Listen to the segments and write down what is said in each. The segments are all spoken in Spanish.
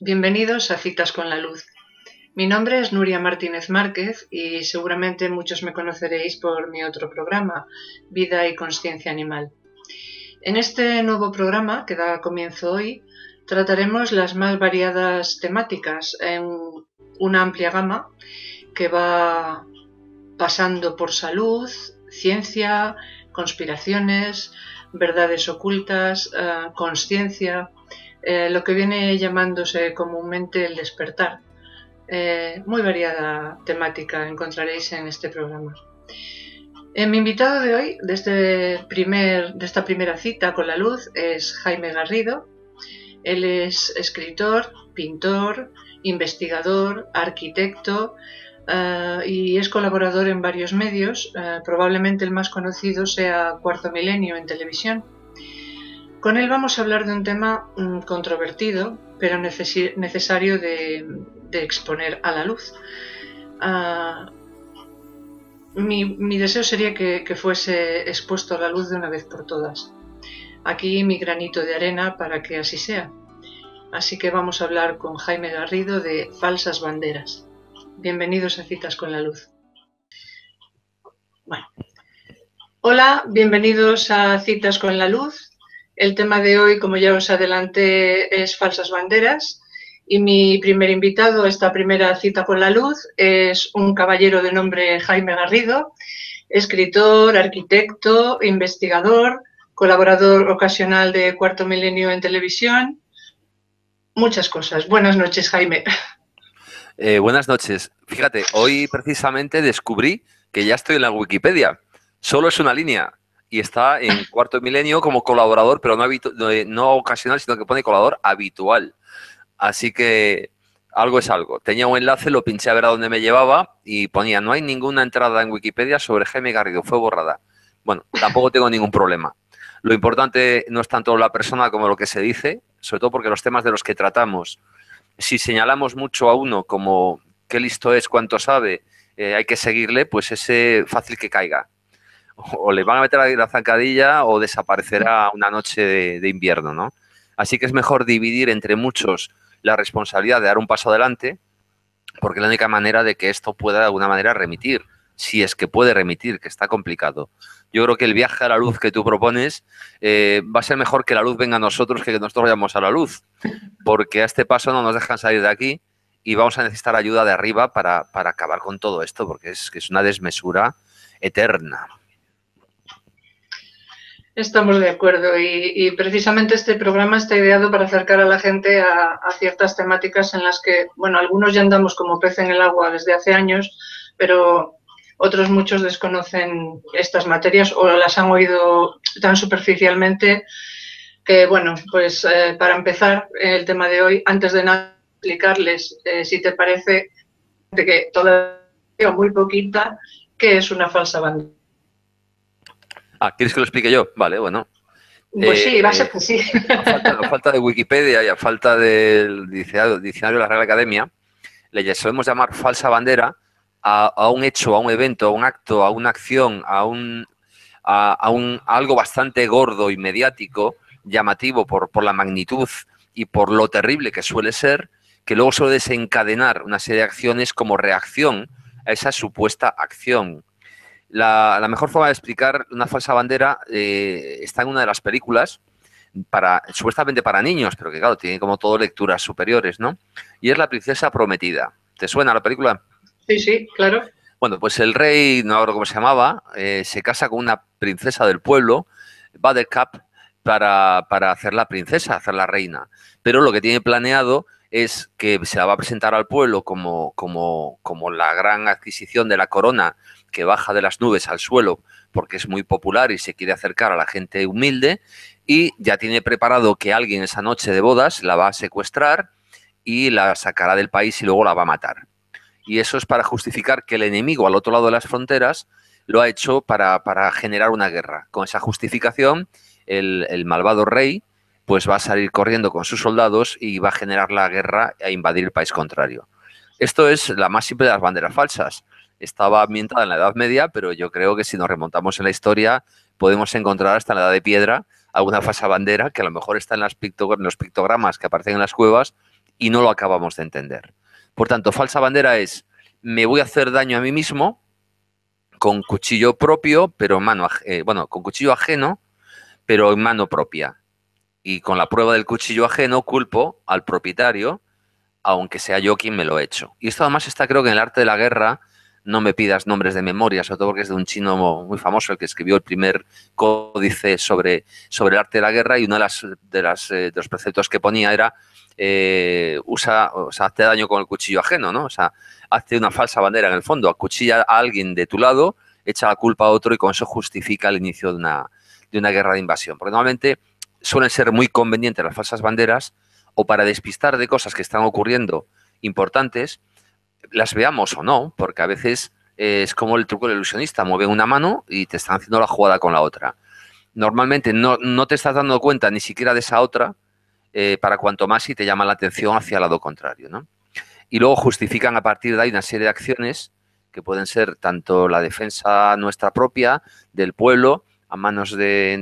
bienvenidos a Citas con la Luz. Mi nombre es Nuria Martínez Márquez y seguramente muchos me conoceréis por mi otro programa, Vida y Consciencia Animal. En este nuevo programa, que da comienzo hoy, trataremos las más variadas temáticas en una amplia gama que va pasando por salud, ciencia, conspiraciones, verdades ocultas, eh, consciencia... conciencia, eh, lo que viene llamándose comúnmente el despertar. Eh, muy variada temática encontraréis en este programa. Eh, mi invitado de hoy, de, este primer, de esta primera cita con la luz, es Jaime Garrido. Él es escritor, pintor, investigador, arquitecto y es colaborador en varios medios. probablemente el más conocido sea Cuarto Milenio en televisión. Con él vamos a hablar de un tema mm, controvertido, pero necesario de, exponer a la luz. Ah, mi, deseo sería que, fuese expuesto a la luz de una vez por todas. Aquí mi granito de arena para que así sea. Así que vamos a hablar con Jaime Garrido de Falsas Banderas. Bienvenidos a Citas con la Luz. Hola, bienvenidos a Citas con la Luz. El tema de hoy, como ya os adelanté, es falsas banderas y mi primer invitado esta primera cita con la luz es un caballero de nombre Jaime Garrido, escritor, arquitecto, investigador, colaborador ocasional de Cuarto Milenio en televisión, muchas cosas. Buenas noches, Jaime. Eh, buenas noches. Fíjate, hoy precisamente descubrí que ya estoy en la Wikipedia. Solo es una línea, y está en ah. Cuarto Milenio como colaborador, pero no, eh, no ocasional, sino que pone colaborador habitual. Así que algo es algo. Tenía un enlace, lo pinché a ver a dónde me llevaba y ponía, no hay ninguna entrada en Wikipedia sobre Jaime Garrido, fue borrada. Bueno, tampoco tengo ningún problema. Lo importante no es tanto la persona como lo que se dice, sobre todo porque los temas de los que tratamos, si señalamos mucho a uno como qué listo es, cuánto sabe, eh, hay que seguirle, pues ese fácil que caiga o le van a meter la zancadilla o desaparecerá una noche de, invierno, ¿no? Así que es mejor dividir entre muchos la responsabilidad de dar un paso adelante, porque es la única manera de que esto pueda de alguna manera remitir, si es que puede remitir, que está complicado. Yo creo que el viaje a la luz que tú propones eh, va a ser mejor que la luz venga a nosotros que que nosotros vayamos a la luz, porque a este paso no nos dejan salir de aquí y vamos a necesitar ayuda de arriba para, acabar con todo esto, porque es, que es una desmesura eterna. Estamos de acuerdo y, precisamente este programa está ideado para acercar a la gente a, ciertas temáticas en las que, bueno, algunos ya andamos como pez en el agua desde hace años, pero otros muchos desconocen estas materias o las han oído tan superficialmente que, bueno, pues eh, para empezar el tema de hoy, antes de nada explicarles, eh, si te parece, de que todavía muy poquita, que es una falsa bandera Ah, ¿quieres que lo explique yo? Vale, bueno. Pues sí, eh, va a ser que sí. A falta, de Wikipedia y a falta del diccionario, de la Real Academia, le solemos llamar falsa bandera a, un hecho, a un evento, a un acto, a una acción, a un, a, un algo bastante gordo y mediático, llamativo por la magnitud y por lo terrible que suele ser, que luego suele desencadenar una serie de acciones como reacción a esa supuesta acción. La, mejor forma de explicar una falsa bandera eh, está en una de las películas, para, supuestamente para niños, pero que claro, tiene como todo lecturas superiores, ¿no? Y es La Princesa Prometida. ¿Te suena la película? Sí, sí, claro. Bueno, pues el rey, no ahora cómo se llamaba, eh, se casa con una princesa del pueblo, Buttercup, para, para hacerla princesa, hacerla reina. Pero lo que tiene planeado es que se la va a presentar al pueblo como, como, como la gran adquisición de la corona que baja de las nubes al suelo porque es muy popular y se quiere acercar a la gente humilde y ya tiene preparado que alguien esa noche de bodas la va a secuestrar y la sacará del país y luego la va a matar. Y eso es para justificar que el enemigo al otro lado de las fronteras lo ha hecho para, para generar una guerra. Con esa justificación, el, el malvado rey pues va a salir corriendo con sus soldados y va a generar la guerra e invadir el país contrario. Esto es la más simple de las banderas falsas estaba ambientada en la Edad Media, pero yo creo que si nos remontamos en la historia podemos encontrar hasta la Edad de Piedra alguna falsa bandera que a lo mejor está en, los pictogramas que aparecen en las cuevas y no lo acabamos de entender. Por tanto, falsa bandera es me voy a hacer daño a mí mismo con cuchillo propio, pero mano, eh, bueno, con cuchillo ajeno, pero en mano propia. Y con la prueba del cuchillo ajeno culpo al propietario, aunque sea yo quien me lo he hecho. Y esto además está creo que en el arte de la guerra no me pidas nombres de memoria, sobre todo porque es de un chino muy famoso, el que escribió el primer códice sobre, sobre el arte de la guerra y uno de, las, de, las, eh, de los preceptos que ponía era eh, usa, o sea, hazte daño con el cuchillo ajeno, ¿no? O sea, hazte una falsa bandera en el fondo, acuchilla a alguien de tu lado, echa la culpa a otro y con eso justifica el inicio de una, de una guerra de invasión. Porque normalmente suelen ser muy convenientes las falsas banderas o para despistar de cosas que están ocurriendo importantes, las veamos o no, porque a veces eh, es como el truco del ilusionista, mueve una mano y te están haciendo la jugada con la otra. Normalmente no, te estás dando cuenta ni siquiera de esa otra, eh, para cuanto más si te llama la atención hacia el lado contrario. ¿no? Y luego justifican a partir de ahí una serie de acciones que pueden ser tanto la defensa nuestra propia, del pueblo, a manos de,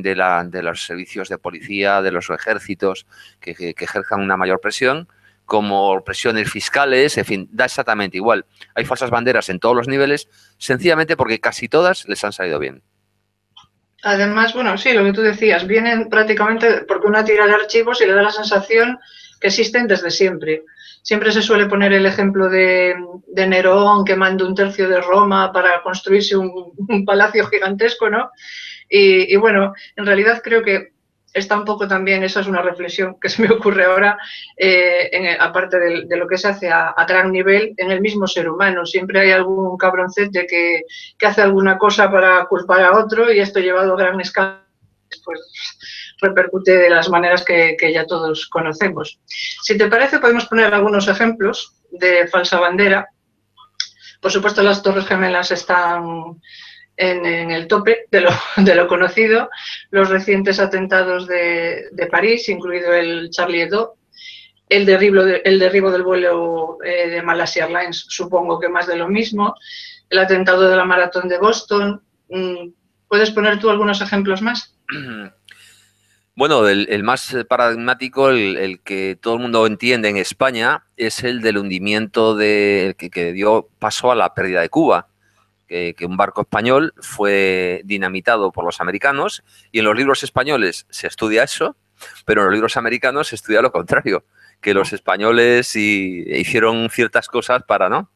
de, los servicios de policía, de los ejércitos, que, que ejerzan una mayor presión, como presiones fiscales, en fin, da exactamente igual. Hay falsas banderas en todos los niveles, sencillamente porque casi todas les han salido bien. Además, bueno, sí, lo que tú decías, vienen prácticamente porque una tira de archivos y le da la sensación que existen desde siempre. Siempre se suele poner el ejemplo de, Nerón que mandó un tercio de Roma para construirse un, palacio gigantesco, ¿no? y, bueno, en realidad creo que está un poco también, esa es una reflexión que se me ocurre ahora, eh, aparte de, lo que se hace a, gran nivel, en el mismo ser humano. Siempre hay algún cabroncete que, hace alguna cosa para culpar a otro y esto llevado a gran escala pues repercute de las maneras que, ya todos conocemos. Si te parece, podemos poner algunos ejemplos de falsa bandera. Por supuesto, las Torres Gemelas están en, el tope de lo, conocido, los recientes atentados de, París, incluido el Charlie Hebdo, el derribo, el derribo del vuelo eh, de Malaysia Airlines, supongo que más de lo mismo, el atentado de la maratón de Boston. Mm, ¿Puedes poner tú algunos ejemplos más? Bueno, el, más paradigmático, el, que todo el mundo entiende en España, es el del hundimiento de, que dio paso a la pérdida de Cuba que, un barco español fue dinamitado por los americanos y en los libros españoles se estudia eso, pero en los libros americanos se estudia lo contrario, que los españoles e hicieron ciertas cosas para, ¿no?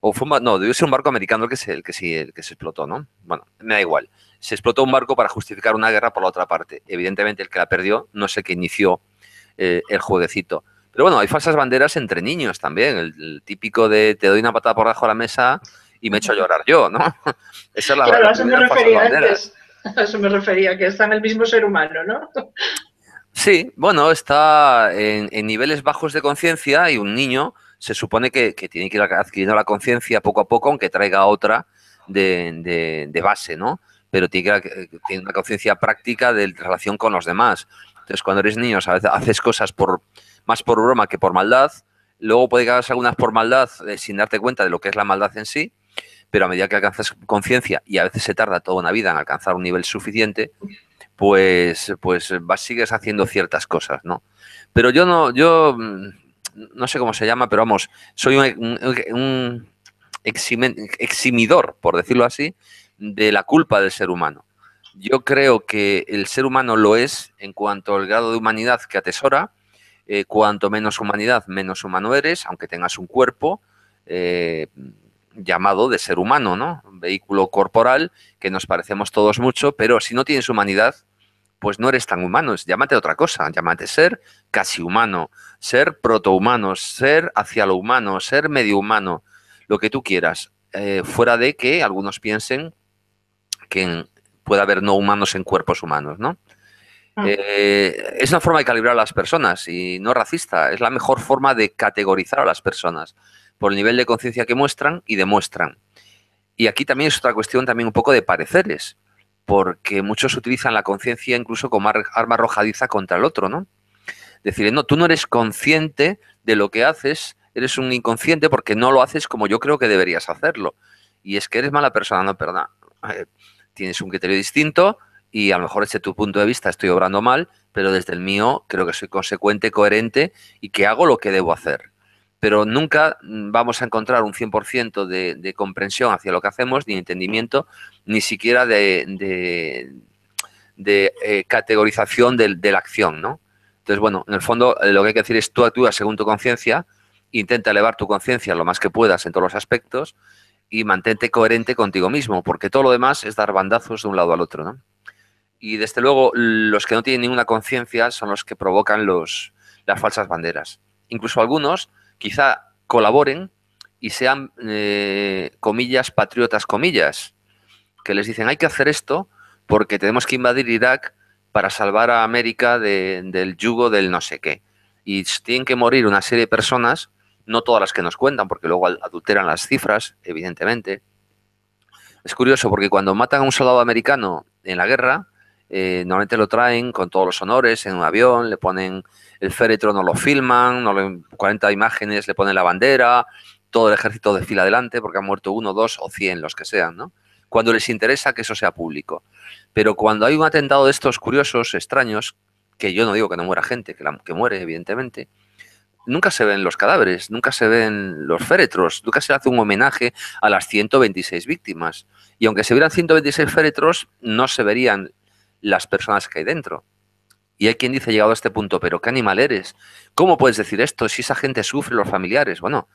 O fue no, debió ser un barco americano el que, se, el, que se, el que se explotó, ¿no? Bueno, me da igual. Se explotó un barco para justificar una guerra por la otra parte. Evidentemente el que la perdió no sé qué inició eh, el jueguecito. Pero bueno, hay falsas banderas entre niños también. El, el, típico de te doy una patada por debajo de la mesa y me he a llorar yo, ¿no? Esa la claro, a eso me refería A que está en el mismo ser humano, ¿no? Sí, bueno, está en, niveles bajos de conciencia y un niño se supone que, tiene que ir adquiriendo la conciencia poco a poco, aunque traiga otra de, base, ¿no? Pero tiene, que, tiene una conciencia práctica de relación con los demás. Entonces, cuando eres niño, a veces haces cosas por más por broma que por maldad. Luego puede que hagas algunas por maldad eh, sin darte cuenta de lo que es la maldad en sí pero a medida que alcanzas conciencia, y a veces se tarda toda una vida en alcanzar un nivel suficiente, pues, pues vas, sigues haciendo ciertas cosas, ¿no? Pero yo no, yo mm, no sé cómo se llama, pero vamos, soy un, eximidor, por decirlo así, de la culpa del ser humano. Yo creo que el ser humano lo es en cuanto al grado de humanidad que atesora. Eh, cuanto menos humanidad, menos humano eres, aunque tengas un cuerpo. Eh, llamado de ser humano, ¿no? vehículo corporal que nos parecemos todos mucho, pero si no tienes humanidad, pues no eres tan humano, llámate otra cosa, llámate ser casi humano, ser protohumano, ser hacia lo humano, ser medio humano, lo que tú quieras, eh, fuera de que algunos piensen que puede haber no humanos en cuerpos humanos, ¿no? Ah. Eh, es una forma de calibrar a las personas y no racista, es la mejor forma de categorizar a las personas por el nivel de conciencia que muestran y demuestran. Y aquí también es otra cuestión también un poco de pareceres, porque muchos utilizan la conciencia incluso como arma arrojadiza contra el otro, ¿no? Decir, no, tú no eres consciente de lo que haces, eres un inconsciente porque no lo haces como yo creo que deberías hacerlo. Y es que eres mala persona, no, perdón. Eh, tienes un criterio distinto y a lo mejor desde tu punto de vista estoy obrando mal, pero desde el mío creo que soy consecuente, coherente y que hago lo que debo hacer pero nunca mm, vamos a encontrar un 100% de, comprensión hacia lo que hacemos, ni entendimiento, ni siquiera de, eh, categorización de, la acción, ¿no? Entonces, bueno, en el fondo eh, lo que hay que decir es tú actúa según tu conciencia, intenta elevar tu conciencia lo más que puedas en todos los aspectos y mantente coherente contigo mismo, porque todo lo demás es dar bandazos de un lado al otro, ¿no? Y desde luego, los que no tienen ninguna conciencia son los que provocan los, las falsas banderas. Incluso algunos quizá colaboren y sean, eh, comillas, patriotas, comillas, que les dicen hay que hacer esto porque tenemos que invadir Irak para salvar a América del yugo del no sé qué. Y tienen que morir una serie de personas, no todas las que nos cuentan, porque luego adulteran las cifras, evidentemente. Es curioso porque cuando matan a un soldado americano en la guerra, eh, normalmente lo traen con todos los honores en un avión, le ponen el féretro, no lo filman, no 40 imágenes, le ponen la bandera, todo el ejército desfila adelante porque han muerto uno, dos o cien, los que sean, ¿no? Cuando les interesa que eso sea público. Pero cuando hay un atentado de estos curiosos, extraños, que yo no digo que no muera gente, que, que muere, evidentemente, nunca se ven los cadáveres, nunca se ven los féretros, nunca se hace un homenaje a las 126 víctimas. Y aunque se vieran 126 féretros, no se verían las personas que hay dentro. Y hay quien dice, llegado a este punto, pero ¿qué animal eres? ¿Cómo puedes decir esto si esa gente sufre los familiares? Bueno,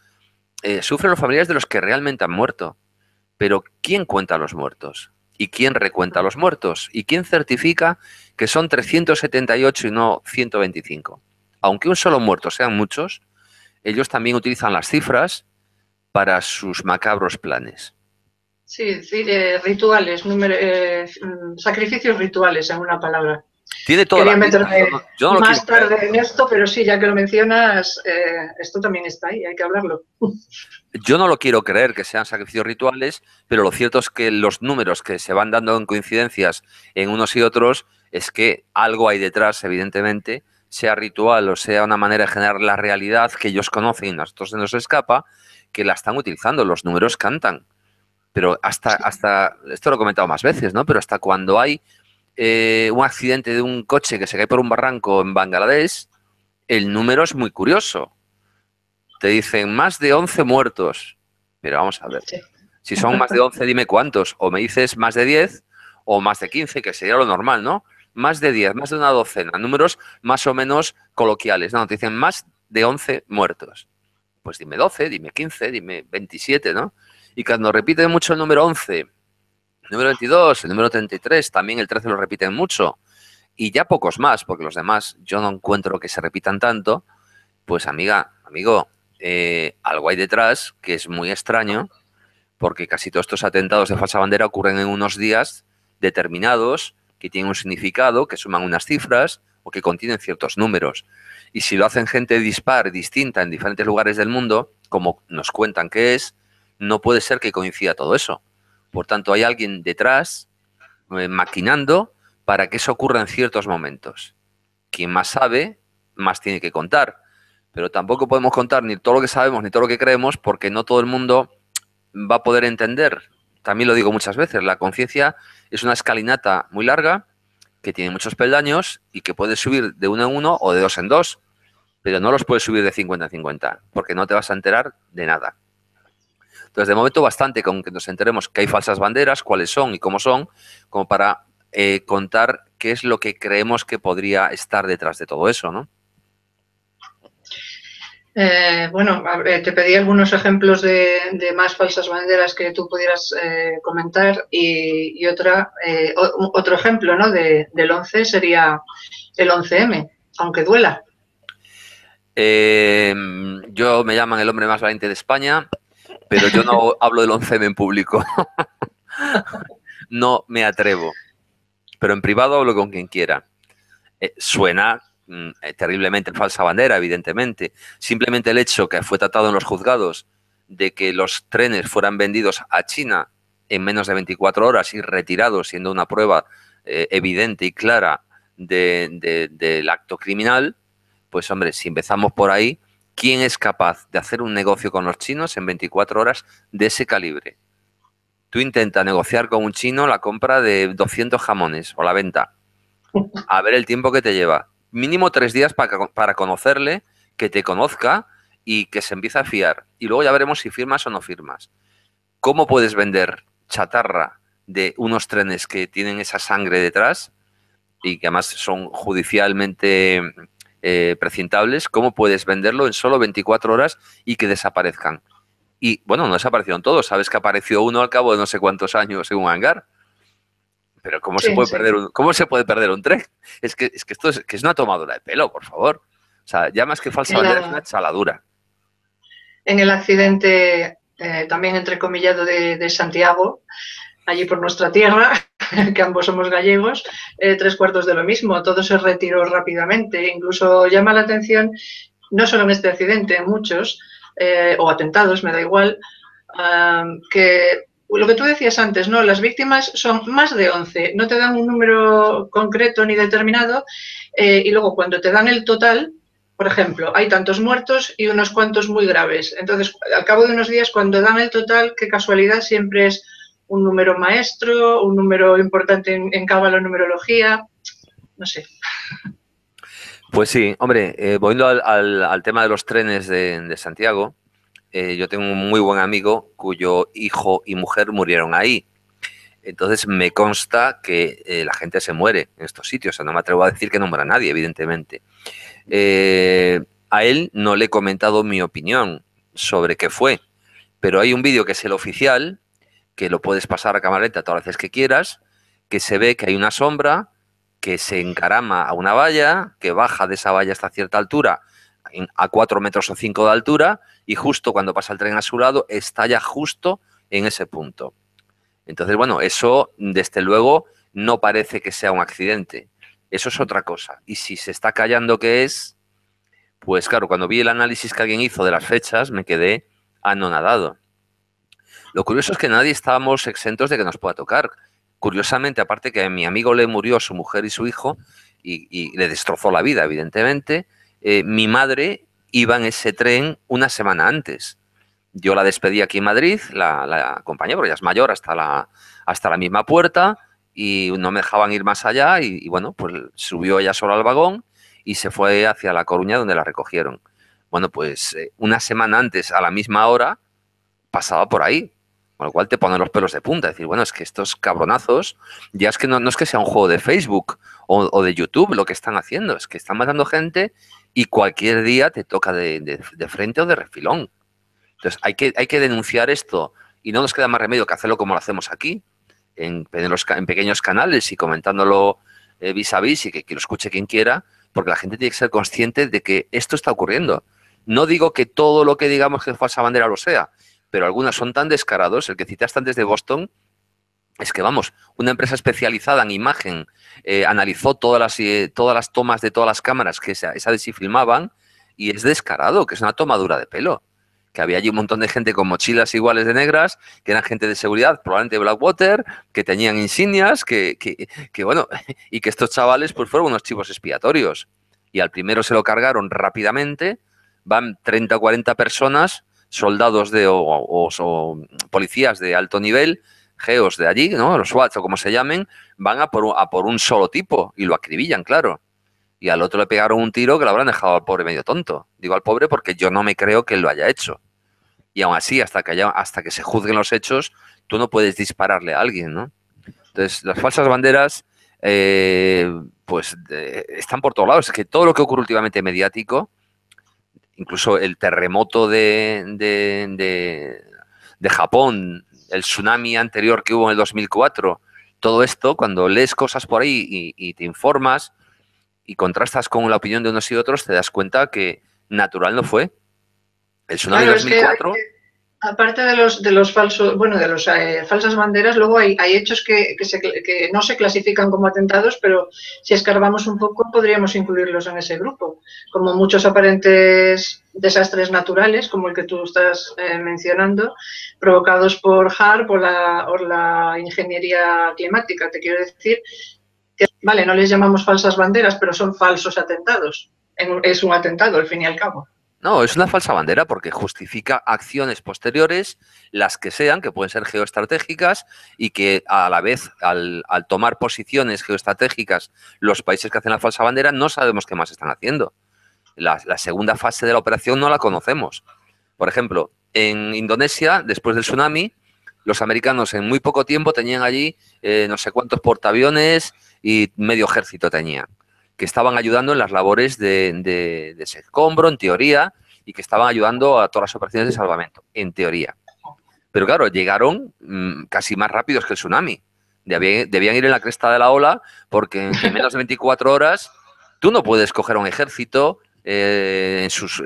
eh, sufren los familiares de los que realmente han muerto. Pero ¿quién cuenta los muertos? ¿Y quién recuenta los muertos? ¿Y quién certifica que son 378 y no 125? Aunque un solo muerto sean muchos, ellos también utilizan las cifras para sus macabros planes. Sí, decir eh, rituales, eh, mm, sacrificios rituales en una palabra. Tiene toda yo no, más tarde en esto, pero sí, ya que lo mencionas, eh, esto también está ahí, hay que hablarlo. Yo no lo quiero creer que sean sacrificios rituales, pero lo cierto es que los números que se van dando en coincidencias en unos y otros es que algo hay detrás, evidentemente, sea ritual o sea una manera de generar la realidad que ellos conocen y a nosotros se nos escapa, que la están utilizando, los números cantan. Pero hasta, hasta, esto lo he comentado más veces, ¿no? Pero hasta cuando hay eh, un accidente de un coche que se cae por un barranco en Bangladesh, el número es muy curioso. Te dicen más de 11 muertos. Pero vamos a ver. Si son más de 11, dime cuántos. O me dices más de 10 o más de 15, que sería lo normal, ¿no? Más de 10, más de una docena. Números más o menos coloquiales. No, te dicen más de 11 muertos. Pues dime 12, dime 15, dime 27, ¿no? Y cuando repiten mucho el número 11, el número 22, el número 33, también el 13 lo repiten mucho. Y ya pocos más, porque los demás yo no encuentro que se repitan tanto. Pues amiga, amigo, eh, algo hay detrás que es muy extraño, porque casi todos estos atentados de falsa bandera ocurren en unos días determinados, que tienen un significado, que suman unas cifras o que contienen ciertos números. Y si lo hacen gente dispar, distinta, en diferentes lugares del mundo, como nos cuentan que es, no puede ser que coincida todo eso. Por tanto, hay alguien detrás eh, maquinando para que eso ocurra en ciertos momentos. Quien más sabe, más tiene que contar. Pero tampoco podemos contar ni todo lo que sabemos ni todo lo que creemos porque no todo el mundo va a poder entender. También lo digo muchas veces, la conciencia es una escalinata muy larga que tiene muchos peldaños y que puedes subir de uno en uno o de dos en dos, pero no los puedes subir de 50 en 50 porque no te vas a enterar de nada. Entonces, de momento bastante con que nos enteremos que hay falsas banderas, cuáles son y cómo son, como para eh, contar qué es lo que creemos que podría estar detrás de todo eso, ¿no? Eh, bueno, te pedí algunos ejemplos de, más falsas banderas que tú pudieras eh, comentar y, otra, otro ejemplo del 11 sería el 11M, aunque duela. yo me llaman el hombre más valiente de España, pero yo no hablo del once en público. no me atrevo. Pero en privado hablo con quien quiera. Eh, suena mm, eh, terriblemente falsa bandera, evidentemente. Simplemente el hecho que fue tratado en los juzgados de que los trenes fueran vendidos a China en menos de 24 horas y retirados, siendo una prueba eh, evidente y clara del acto criminal, pues hombre, si empezamos por ahí, ¿Quién es capaz de hacer un negocio con los chinos en 24 horas de ese calibre? Tú intentas negociar con un chino la compra de 200 jamones o la venta. A ver el tiempo que te lleva. Mínimo tres días para, para conocerle, que te conozca y que se empiece a fiar. Y luego ya veremos si firmas o no firmas. ¿Cómo puedes vender chatarra de unos trenes que tienen esa sangre detrás y que además son judicialmente eh, precintables, ¿cómo puedes venderlo en solo 24 horas y que desaparezcan? Y bueno, no desaparecieron todos, sabes que apareció uno al cabo de no sé cuántos años en un hangar. Pero ¿cómo, se, puede perder un, ¿cómo se puede perder un tren? Es que, es que esto es, que es una tomadura de pelo, por favor. O sea, ya más que falsa saladura En el accidente eh, también entrecomillado de, de Santiago, allí por nuestra tierra, que ambos somos gallegos, eh, tres cuartos de lo mismo, todo se retiró rápidamente, incluso llama la atención, no solo en este accidente, muchos, eh, o atentados, me da igual, que lo que tú decías antes, ¿no? Las víctimas son más de 11, no te dan un número concreto ni determinado eh, y luego cuando te dan el total, por ejemplo, hay tantos muertos y unos cuantos muy graves. Entonces, al cabo de unos días, cuando dan el total, qué casualidad, siempre es un número maestro, un número importante en, en cábala, numerología, no sé. Pues sí, hombre, eh, volviendo al, tema de los trenes de, Santiago, eh, yo tengo un muy buen amigo cuyo hijo y mujer murieron ahí. Entonces me consta que eh, la gente se muere en estos sitios. O sea, no me atrevo a decir que no muera nadie, evidentemente. a él no le he comentado mi opinión sobre qué fue, pero hay un vídeo que es el oficial que lo puedes pasar a camareta todas las veces que quieras, que se ve que hay una sombra, que se encarama a una valla, que baja de esa valla hasta cierta altura, a cuatro metros o 5 de altura, y justo cuando pasa el tren a su lado, estalla justo en ese punto. Entonces, bueno, eso, desde luego, no parece que sea un accidente. Eso es otra cosa. Y si se está callando que es, pues claro, cuando vi el análisis que alguien hizo de las fechas, me quedé anonadado. Lo curioso es que nadie estábamos exentos de que nos pueda tocar. Curiosamente, aparte que a mi amigo le murió a su mujer y su hijo y, le destrozó la vida, evidentemente, eh, mi madre iba en ese tren una semana antes. Yo la despedí aquí en Madrid, la, acompañé, porque ya es mayor, hasta la, hasta la misma puerta y no me dejaban ir más allá y, bueno, pues subió ella sola al vagón y se fue hacia La Coruña donde la recogieron. Bueno, pues eh, una semana antes, a la misma hora, pasaba por ahí. Con lo cual te ponen los pelos de punta. Decir, bueno, es que estos cabronazos, ya es que no, es que sea un juego de Facebook o, de YouTube lo que están haciendo, es que están matando gente y cualquier día te toca de, frente o de refilón. Entonces hay que, hay que denunciar esto y no nos queda más remedio que hacerlo como lo hacemos aquí, en, pequeños canales y comentándolo vis a vis y que, que lo escuche quien quiera, porque la gente tiene que ser consciente de que esto está ocurriendo. No digo que todo lo que digamos que es falsa bandera lo sea, pero algunas son tan descarados. El que citaste antes de Boston, es que vamos, una empresa especializada en imagen eh, analizó todas las, eh, todas las tomas de todas las cámaras que esa, esa de si filmaban y es descarado, que es una tomadura de pelo. Que había allí un montón de gente con mochilas iguales de negras, que eran gente de seguridad, probablemente Blackwater, que tenían insignias, que, que bueno, y que estos chavales pues fueron unos chivos expiatorios. Y al primero se lo cargaron rápidamente, van 30 o 40 personas soldados de, o, policías de alto nivel, geos de allí, ¿no? Los SWAT o como se llamen, van a por, por un solo tipo y lo acribillan, claro. Y al otro le pegaron un tiro que lo habrán dejado al pobre medio tonto. Digo al pobre porque yo no me creo que lo haya hecho. Y aún así, hasta que, haya, hasta que se juzguen los hechos, tú no puedes dispararle a alguien, ¿no? Entonces, las falsas banderas, eh, pues, están por todos lados. Es que todo lo que ocurre últimamente mediático, incluso el terremoto de, de, Japón, el tsunami anterior que hubo en el 2004, todo esto, cuando lees cosas por ahí y, te informas y contrastas con la opinión de unos y otros, te das cuenta que natural no fue. El tsunami del 2004... Aparte de los, de los falsos, bueno, de las eh, falsas banderas, luego hay, hechos que, no se clasifican como atentados, pero si escarbamos un poco podríamos incluirlos en ese grupo, como muchos aparentes desastres naturales, como el que tú estás eh, mencionando, provocados por HARP o la, o la ingeniería climática. Te quiero decir que, vale, no les llamamos falsas banderas, pero son falsos atentados. Es un atentado, al fin y al cabo. No, es una falsa bandera porque justifica acciones posteriores, las que sean, que pueden ser geoestratégicas y que a la vez, al, tomar posiciones geoestratégicas, los países que hacen la falsa bandera no sabemos qué más están haciendo. La, segunda fase de la operación no la conocemos. Por ejemplo, en Indonesia, después del tsunami, los americanos en muy poco tiempo tenían allí eh, no sé cuántos portaaviones y medio ejército tenían que estaban ayudando en las labores de, de, en teoría, y que estaban ayudando a todas las operaciones de salvamento, en teoría. Pero claro, llegaron mm, casi más rápidos que el tsunami. Debían, debían, ir en la cresta de la ola porque en menos de 24 horas tú no puedes coger un ejército, eh, en, sus,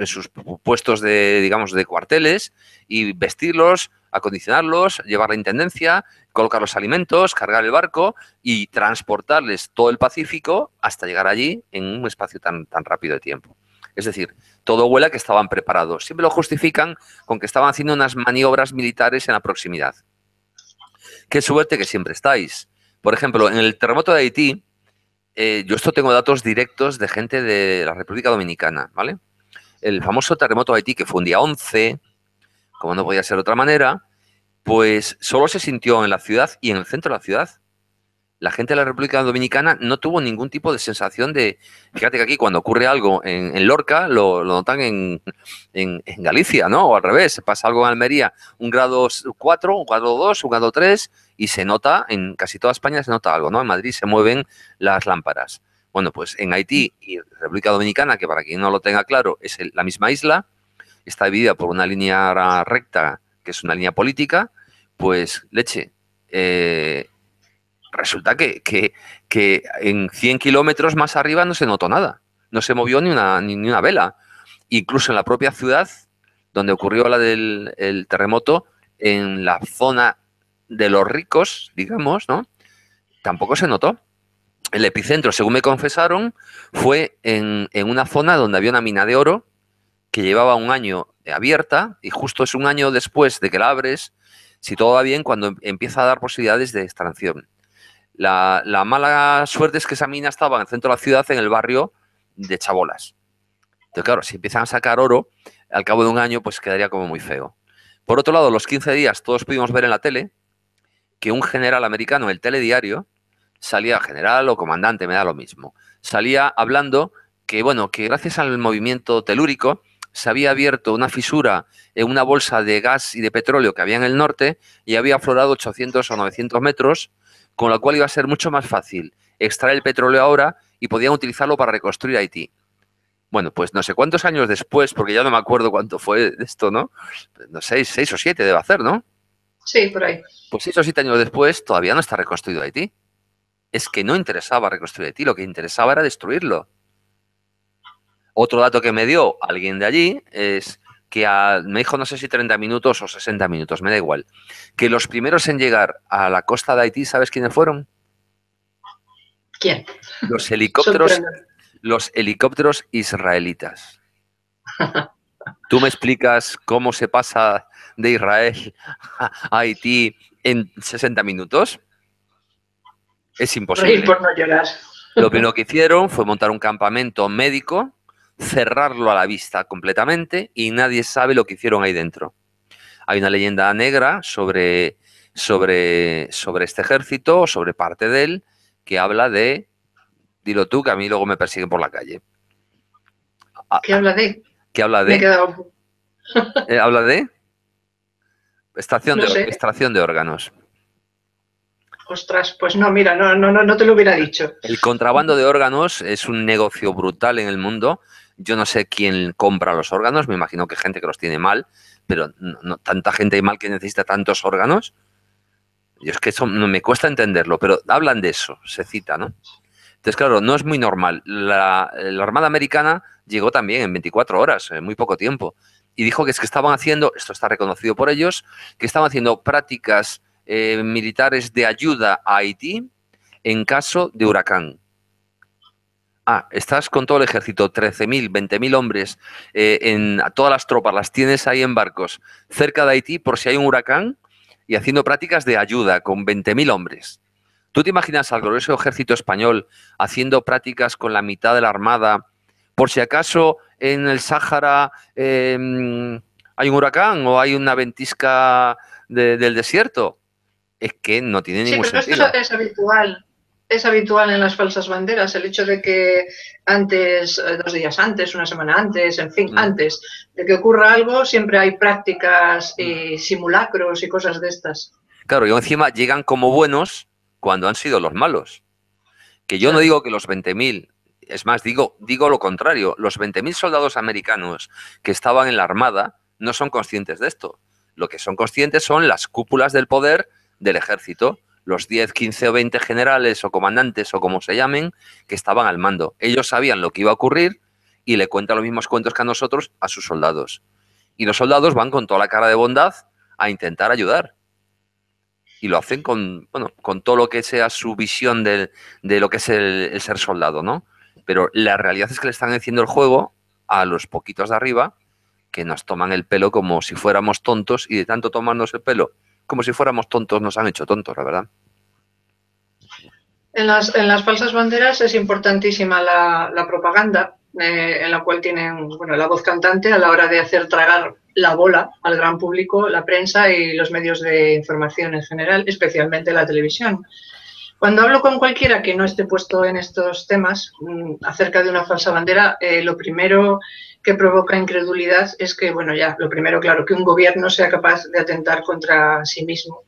puestos de, digamos, de cuarteles y vestirlos, acondicionarlos, llevar la intendencia, colocar los alimentos, cargar el barco y transportarles todo el Pacífico hasta llegar allí en un espacio tan, tan rápido de tiempo. Es decir, todo huela que estaban preparados. Siempre lo justifican con que estaban haciendo unas maniobras militares en la proximidad. Qué suerte que siempre estáis. Por ejemplo, en el terremoto de Haití, eh, yo esto tengo datos directos de gente de la República Dominicana, ¿vale? El famoso terremoto de Haití, que fue un día 11, como no podía ser de otra manera, pues solo se sintió en la ciudad y en el centro de la ciudad la gente de la República Dominicana no tuvo ningún tipo de sensación de. Fíjate que aquí cuando ocurre algo en, Lorca lo, notan en, Galicia, ¿no? O al revés, pasa algo en Almería, un grado 4, un grado 2, un grado 3, y se nota, en casi toda España se nota algo, ¿no? En Madrid se mueven las lámparas. Bueno, pues en Haití y República Dominicana, que para quien no lo tenga claro, es la misma isla, está dividida por una línea recta, que es una línea política, pues leche. Eh, resulta que, en 100 kilómetros más arriba no se notó nada, no se movió ni una, una vela. Incluso en la propia ciudad, donde ocurrió la del el terremoto, en la zona de los ricos, digamos, ¿no? Tampoco se notó. El epicentro, según me confesaron, fue en, en una zona donde había una mina de oro que llevaba un año abierta y justo es un año después de que la abres, si todo va bien, cuando empieza a dar posibilidades de extracción. La, mala suerte es que esa mina estaba en el centro de la ciudad, en el barrio de Chabolas. Entonces, claro, si empiezan a sacar oro, al cabo de un año, pues quedaría como muy feo. Por otro lado, los 15 días todos pudimos ver en la tele que un general americano el telediario salía, general o comandante, me da lo mismo, salía hablando que, bueno, que gracias al movimiento telúrico se había abierto una fisura en una bolsa de gas y de petróleo que había en el norte y había aflorado 800 o 900 metros con lo cual iba a ser mucho más fácil extraer el petróleo ahora y podían utilizarlo para reconstruir Haití. Bueno, pues no sé cuántos años después, porque ya no me acuerdo cuánto fue esto, ¿no? No sé, seis o siete debe hacer, ¿no? Sí, por ahí. Pues seis o siete años después todavía no está reconstruido Haití. Es que no interesaba reconstruir Haití, lo que interesaba era destruirlo. Otro dato que me dio alguien de allí es que me dijo no sé si 30 minutos o 60 minutos, me da igual, que los primeros en llegar a la costa de Haití, ¿sabes quiénes fueron? ¿Quién? Los helicópteros, los helicópteros israelitas. Tú me explicas cómo se pasa de Israel a Haití en 60 minutos. Es imposible. Lo primero que hicieron fue montar un campamento médico cerrarlo a la vista completamente y nadie sabe lo que hicieron ahí dentro. Hay una leyenda negra sobre, sobre, sobre este ejército, sobre parte de él, que habla de, dilo tú, que a mí luego me persiguen por la calle. Ah, ¿Qué habla de? ¿Qué habla de? Me he quedado... Eh, ¿Habla de? Extracción, de, extracción de órganos. Ostras, pues no, mira, no, no, no te lo hubiera dicho. El contrabando de órganos es un negocio brutal en el mundo yo no sé quién compra los órganos, me imagino que gente que los tiene mal, pero no, tanta gente hay mal que necesita tantos órganos. Y es que eso me cuesta entenderlo, pero hablan de eso, se cita, ¿no? Entonces, claro, no es muy normal. La, Armada Americana llegó también en 24 horas, en muy poco tiempo, y dijo que es que estaban haciendo, esto está reconocido por ellos, que estaban haciendo prácticas eh, militares de ayuda a Haití en caso de huracán. Ah, estás con todo el ejército, 13.000, 20.000 hombres, eh, en todas las tropas, las tienes ahí en barcos, cerca de Haití por si hay un huracán y haciendo prácticas de ayuda con 20.000 hombres. ¿Tú te imaginas al glorioso ejército español haciendo prácticas con la mitad de la armada por si acaso en el Sáhara em, hay un huracán o hay una ventisca del desierto? Es que no tiene sí, ningún pero sentido. es habitual es habitual en las falsas banderas el hecho de que antes, eh, dos días antes, una semana antes, en fin, mm. antes de que ocurra algo, siempre hay prácticas y mm. simulacros y cosas de estas. Claro, y encima llegan como buenos cuando han sido los malos. Que yo no digo que los 20.000, es más, digo, digo lo contrario, los 20.000 soldados americanos que estaban en la Armada no son conscientes de esto. Lo que son conscientes son las cúpulas del poder del ejército los 10, 15 o 20 generales o comandantes o como se llamen, que estaban al mando. Ellos sabían lo que iba a ocurrir y le cuentan los mismos cuentos que a nosotros a sus soldados. Y los soldados van con toda la cara de bondad a intentar ayudar. Y lo hacen con, con todo lo que sea su visión de, lo que es el, ser soldado, ¿no? Pero la realidad es que le están haciendo el juego a los poquitos de arriba que nos toman el pelo como si fuéramos tontos y de tanto tomarnos el pelo como si fuéramos tontos, nos han hecho tontos, la verdad. En las, falsas banderas es importantísima la, propaganda, eh, en la cual tienen bueno, la voz cantante a la hora de hacer tragar la bola al gran público, la prensa y los medios de información en general, especialmente la televisión. Cuando hablo con cualquiera que no esté puesto en estos temas mm, acerca de una falsa bandera, eh, lo primero que provoca incredulidad es que, bueno, ya lo primero, claro, que un gobierno sea capaz de atentar contra sí mismo.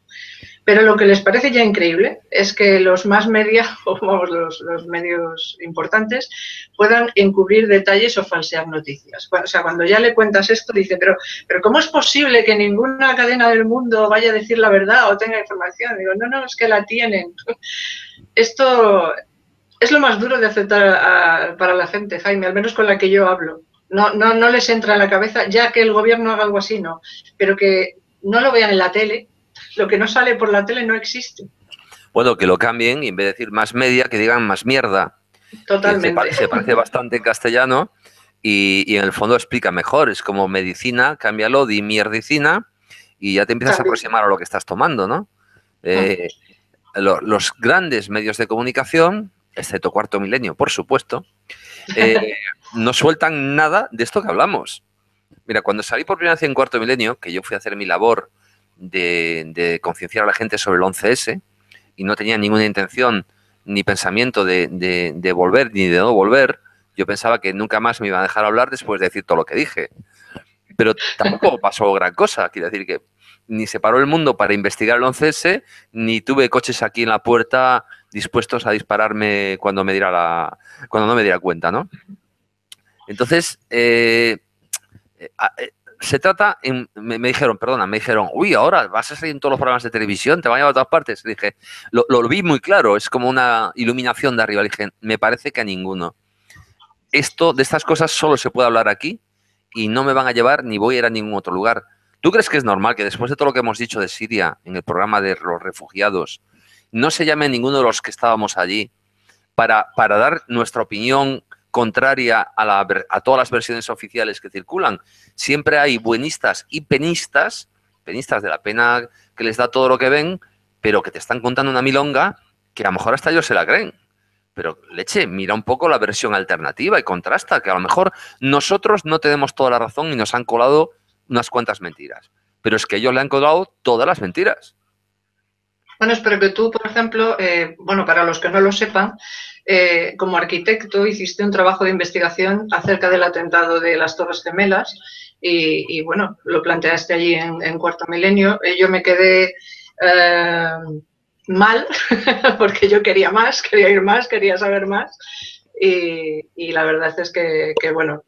Pero lo que les parece ya increíble es que los más media, o los, medios importantes, puedan encubrir detalles o falsear noticias. O sea, cuando ya le cuentas esto, dice, pero, pero ¿cómo es posible que ninguna cadena del mundo vaya a decir la verdad o tenga información? Digo, no, no, es que la tienen. Esto es lo más duro de aceptar para la gente, Jaime, al menos con la que yo hablo. No, no, no les entra en la cabeza, ya que el gobierno haga algo así, no. Pero que no lo vean en la tele, lo que no sale por la tele no existe. Bueno, que lo cambien y en vez de decir más media, que digan más mierda. Totalmente. Se parece, bastante en castellano y, en el fondo explica mejor. Es como medicina, cámbialo, di mierdicina y ya te empiezas a aproximar a lo que estás tomando, ¿no? Eh, ah. los grandes medios de comunicación, excepto Cuarto Milenio, por supuesto, eh, no sueltan nada de esto que hablamos. Mira, cuando salí por primera vez en Cuarto Milenio, que yo fui a hacer mi labor de, concienciar a la gente sobre el 11S, y no tenía ninguna intención ni pensamiento de, volver ni de no volver, yo pensaba que nunca más me iba a dejar hablar después de decir todo lo que dije. Pero tampoco pasó gran cosa, quiero decir que ni se paró el mundo para investigar el 11S, ni tuve coches aquí en la puerta dispuestos a dispararme cuando me diera la, cuando no me diera cuenta, ¿no? Entonces, eh, eh, eh, se trata, me, dijeron, perdona, me dijeron, uy, ahora vas a salir en todos los programas de televisión, te van a llevar a todas partes. dije, lo, lo, vi muy claro, es como una iluminación de arriba. me parece que a ninguno. Esto, de estas cosas solo se puede hablar aquí y no me van a llevar ni voy a ir a ningún otro lugar. ¿Tú crees que es normal que después de todo lo que hemos dicho de Siria en el programa de los refugiados, no se llame a ninguno de los que estábamos allí para, para dar nuestra opinión contraria a, la, a, todas las versiones oficiales que circulan. Siempre hay buenistas y penistas, penistas de la pena que les da todo lo que ven, pero que te están contando una milonga que a lo mejor hasta ellos se la creen. Pero leche, mira un poco la versión alternativa y contrasta, que a lo mejor nosotros no tenemos toda la razón y nos han colado unas cuantas mentiras. Pero es que ellos le han colado todas las mentiras. Bueno, espero que tú, por ejemplo, eh, bueno, para los que no lo sepan, eh, como arquitecto hiciste un trabajo de investigación acerca del atentado de las Torres Gemelas y, bueno, lo planteaste allí en, Cuarto Milenio. Eh, yo me quedé mal porque yo quería más, quería ir más, quería saber más y, la verdad es que bueno,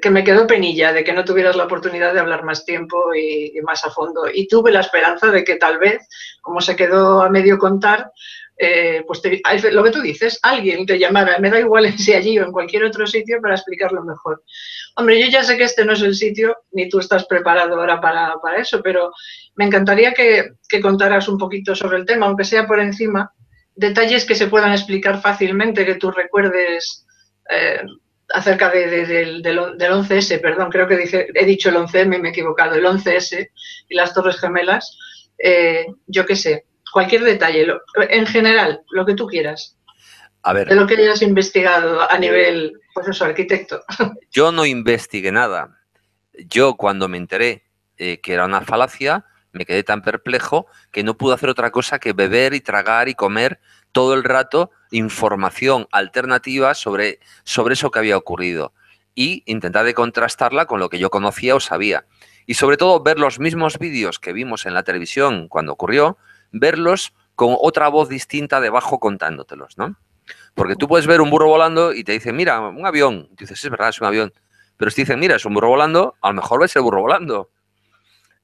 que, me quedó penilla de que no tuvieras la oportunidad de hablar más tiempo y, más a fondo. Y tuve la esperanza de que tal vez, como se quedó a medio contar, eh, pues lo que tú dices, alguien te llamara, me da igual si allí o en cualquier otro sitio para explicarlo mejor. Hombre, yo ya sé que este no es el sitio, ni tú estás preparado ahora para, eso, pero me encantaría que, contaras un poquito sobre el tema, aunque sea por encima, detalles que se puedan explicar fácilmente, que tú recuerdes eh, acerca del, 11S, perdón, creo que he dicho el 11M, me he equivocado, el 11S y las Torres Gemelas, eh, yo qué sé, cualquier detalle, en general, lo que tú quieras. A ver. De lo que hayas investigado a nivel, pues eso, arquitecto. Yo no investigué nada. Yo cuando me enteré eh, que era una falacia, me quedé tan perplejo que no pude hacer otra cosa que beber y tragar y comer todo el rato información alternativa sobre, sobre eso que había ocurrido y intentar de contrastarla con lo que yo conocía o sabía. Y sobre todo ver los mismos vídeos que vimos en la televisión cuando ocurrió, verlos con otra voz distinta debajo contándotelos, ¿no? Porque tú puedes ver un burro volando y te dicen, mira, un avión. dices, es verdad, es un avión. Pero si te dicen, mira, es un burro volando, a lo mejor ves el burro volando.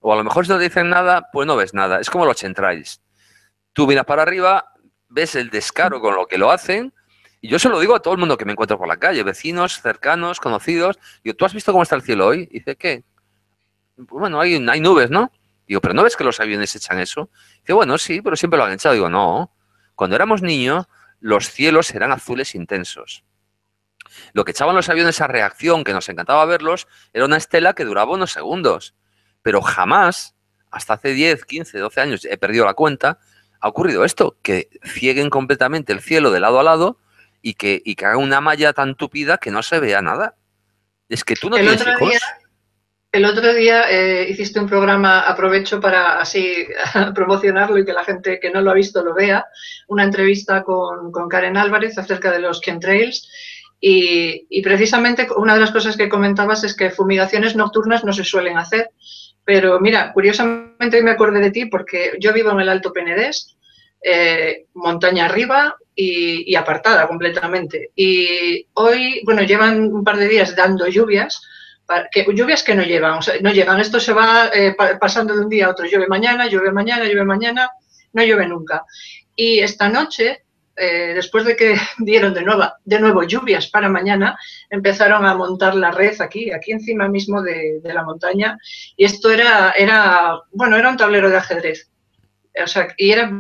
O a lo mejor si no te dicen nada, pues no ves nada. Es como los centrales. Tú miras para arriba, ves el descaro con lo que lo hacen. Y yo se lo digo a todo el mundo que me encuentro por la calle, vecinos, cercanos, conocidos. Digo, ¿tú has visto cómo está el cielo hoy? dice, ¿qué? Bueno, hay, hay nubes, ¿no? Digo, ¿pero no ves que los aviones echan eso? Dice, bueno, sí, pero siempre lo han echado. Digo, no. Cuando éramos niños, los cielos eran azules intensos. Lo que echaban los aviones a reacción, que nos encantaba verlos, era una estela que duraba unos segundos. Pero jamás, hasta hace 10, 15, 12 años, he perdido la cuenta, ha ocurrido esto, que cieguen completamente el cielo de lado a lado y que, y haga una malla tan tupida que no se vea nada. Es que tú no el tienes otro Día, el otro día eh, hiciste un programa, aprovecho para así promocionarlo y que la gente que no lo ha visto lo vea, una entrevista con, Karen Álvarez acerca de los chemtrails y, y, precisamente una de las cosas que comentabas es que fumigaciones nocturnas no se suelen hacer. Pero mira, curiosamente hoy me acordé de ti porque yo vivo en el Alto Penedés eh, montaña arriba y, apartada completamente. Y hoy, bueno, llevan un par de días dando lluvias, lluvias que no llevan, no llegan. Esto se va eh, pasando de un día a otro. Llueve mañana, llueve mañana, llueve mañana, no llueve nunca. Y esta noche eh, después de que dieron de nuevo, de nuevo lluvias para mañana, empezaron a montar la red aquí, aquí encima mismo de, la montaña. Y esto era, era, bueno, era un tablero de ajedrez. O sea, y era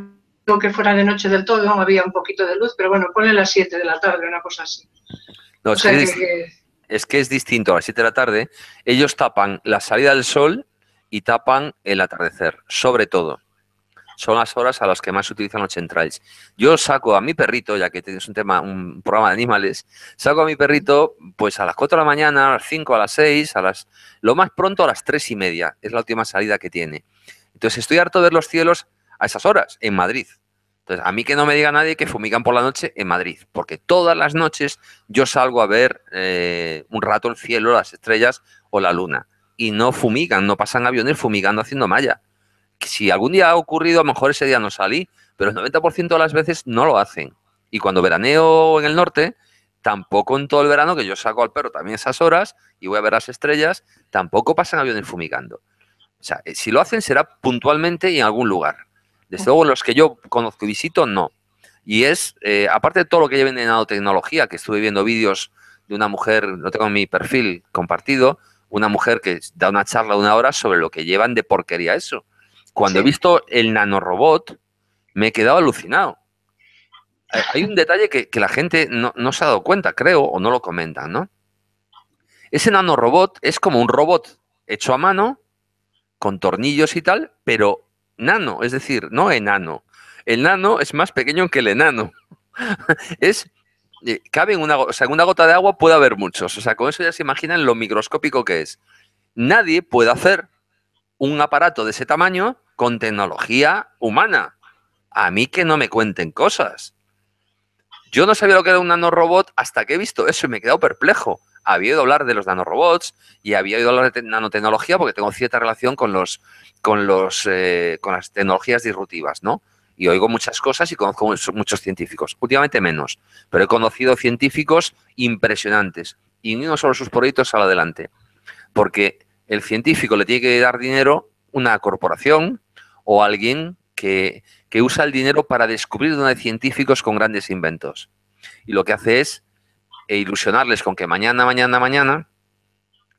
no que fuera de noche del todo, había un poquito de luz, pero bueno, ponle las 7 de la tarde, una cosa así. No, es, que, es distinto, a las 7 de la tarde ellos tapan la salida del sol y tapan el atardecer, sobre todo. Son las horas a las que más se utilizan los centrales. Yo saco a mi perrito, ya que tienes un tema, un programa de animales, saco a mi perrito pues a las 4 de la mañana, a las 5, a las 6, a las, lo más pronto a las 3 y media, es la última salida que tiene. Entonces estoy harto de ver los cielos esas horas, en Madrid. Entonces, a mí que no me diga nadie que fumigan por la noche en Madrid, porque todas las noches yo salgo a ver eh, un rato el cielo, las estrellas o la luna. Y no fumigan, no pasan aviones fumigando haciendo malla. si algún día ha ocurrido, a lo mejor ese día no salí, pero el 90% de las veces no lo hacen. Y cuando veraneo en el norte, tampoco en todo el verano, que yo saco al perro también esas horas y voy a ver las estrellas, tampoco pasan aviones fumigando. O sea, eh, si lo hacen será puntualmente y en algún lugar desde luego los que yo conozco y visito, no. Y es, eh, aparte de todo lo que lleven de nanotecnología, que estuve viendo vídeos de una mujer, no tengo mi perfil compartido, una mujer que da una charla de una hora sobre lo que llevan de porquería eso. Cuando he visto el nanorobot, me he quedado alucinado. Hay un detalle que, la gente no, no, se ha dado cuenta, creo, o no lo comentan, ¿no? Ese nanorobot es como un robot hecho a mano, con tornillos y tal, pero nano, es decir, no enano. El nano es más pequeño que el enano. es eh, cabe en una, gota de agua puede haber muchos. O sea, con eso ya se imaginan lo microscópico que es. Nadie puede hacer un aparato de ese tamaño con tecnología humana. A mí que no me cuenten cosas. Yo no sabía lo que era un nanorobot hasta que he visto eso y me he quedado perplejo había oído hablar de los nanorobots y había oído hablar de nanotecnología porque tengo cierta relación con, los, con, los, eh, con las tecnologías disruptivas, ¿no? Y oigo muchas cosas y conozco muchos científicos, últimamente menos, pero he conocido científicos impresionantes y ni uno solo sus proyectos al adelante, porque el científico le tiene que dar dinero una corporación o alguien que, usa el dinero para descubrir donde hay científicos con grandes inventos. Y lo que hace es e ilusionarles con que mañana, mañana, mañana,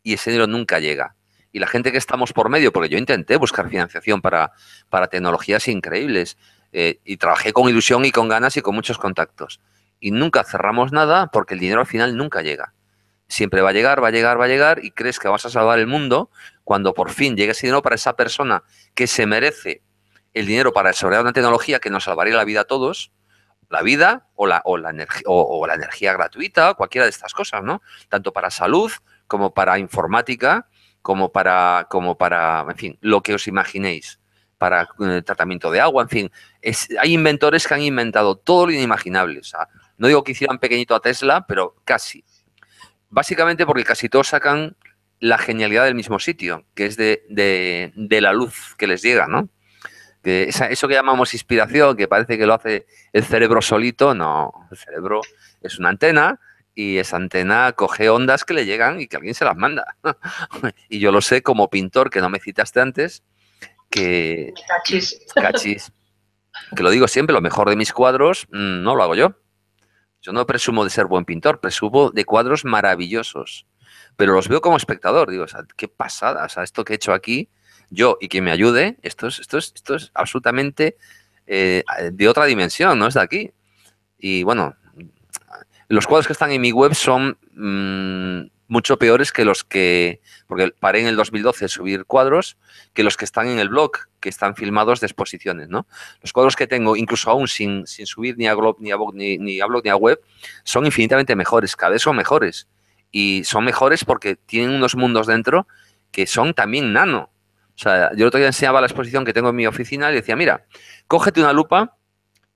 y ese dinero nunca llega. Y la gente que estamos por medio, porque yo intenté buscar financiación para, para tecnologías increíbles, eh, y trabajé con ilusión y con ganas y con muchos contactos. Y nunca cerramos nada porque el dinero al final nunca llega. Siempre va a llegar, va a llegar, va a llegar y crees que vas a salvar el mundo cuando por fin llegue ese dinero para esa persona que se merece el dinero para desarrollar una tecnología que nos salvaría la vida a todos, la vida o la, o la, o, o la energía gratuita, cualquiera de estas cosas, ¿no? Tanto para salud como para informática, como para, como para, en fin, lo que os imaginéis, para el eh, tratamiento de agua, en fin. Es, hay inventores que han inventado todo lo inimaginable. no digo que hicieran pequeñito a Tesla, pero casi. Básicamente porque casi todos sacan la genialidad del mismo sitio, que es de, de, de la luz que les llega, ¿no? eso que llamamos inspiración, que parece que lo hace el cerebro solito, no, el cerebro es una antena y esa antena coge ondas que le llegan y que alguien se las manda. y yo lo sé como pintor, que no me citaste antes, que... Cachis. Que lo digo siempre, lo mejor de mis cuadros mm, no lo hago yo. Yo no presumo de ser buen pintor, presumo de cuadros maravillosos. Pero los veo como espectador, digo, o sea, qué pasada, o esto que he hecho aquí, yo y quien me ayude, esto es, esto es, esto es absolutamente eh, de otra dimensión, no es de aquí. Y bueno, los cuadros que están en mi web son mm, mucho peores que los que, porque paré en el 2012 subir cuadros, que los que están en el blog, que están filmados de exposiciones, ¿no? Los cuadros que tengo, incluso aún sin, subir ni a glob ni a blog, ni, ni a blog, ni a web, son infinitamente mejores, cada vez son mejores. Y son mejores porque tienen unos mundos dentro que son también nano. O sea, yo el otro día enseñaba la exposición que tengo en mi oficina y decía, mira, cógete una lupa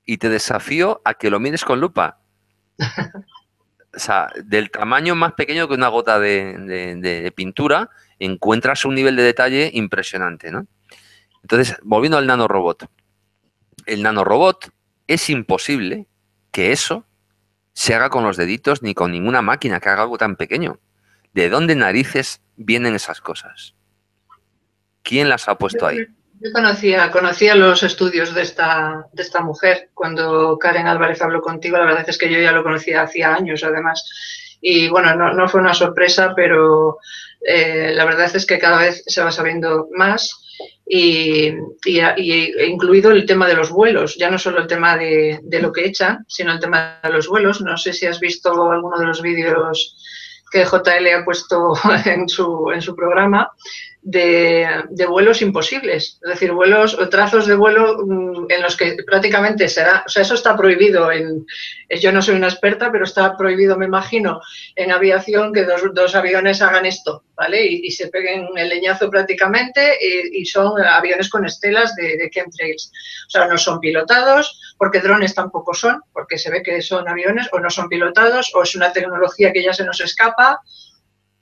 y te desafío a que lo mires con lupa. o sea, del tamaño más pequeño que una gota de, pintura, encuentras un nivel de detalle impresionante, ¿no? Entonces, volviendo al nanorobot. El nanorobot es imposible que eso se haga con los deditos ni con ninguna máquina que haga algo tan pequeño. ¿De dónde narices vienen esas cosas? ¿Quién las ha puesto ahí? Yo conocía, conocía los estudios de esta, de esta mujer. Cuando Karen Álvarez habló contigo, la verdad es que yo ya lo conocía hacía años, además. Y bueno, no, fue una sorpresa, pero eh, la verdad es que cada vez se va sabiendo más. Y, y, e incluido el tema de los vuelos, ya no solo el tema de, de lo que echa, sino el tema de los vuelos. No sé si has visto alguno de los vídeos que JL ha puesto en su, en su programa, de, vuelos imposibles, es decir, vuelos o trazos de vuelo mm, en los que prácticamente será, o sea, eso está prohibido en, eh, yo no soy una experta, pero está prohibido, me imagino, en aviación que dos, aviones hagan esto, ¿vale? Y, se peguen el leñazo prácticamente eh, y, son aviones con estelas de, de chemtrails. O sea, no son pilotados, porque drones tampoco son, porque se ve que son aviones o no son pilotados o es una tecnología que ya se nos escapa,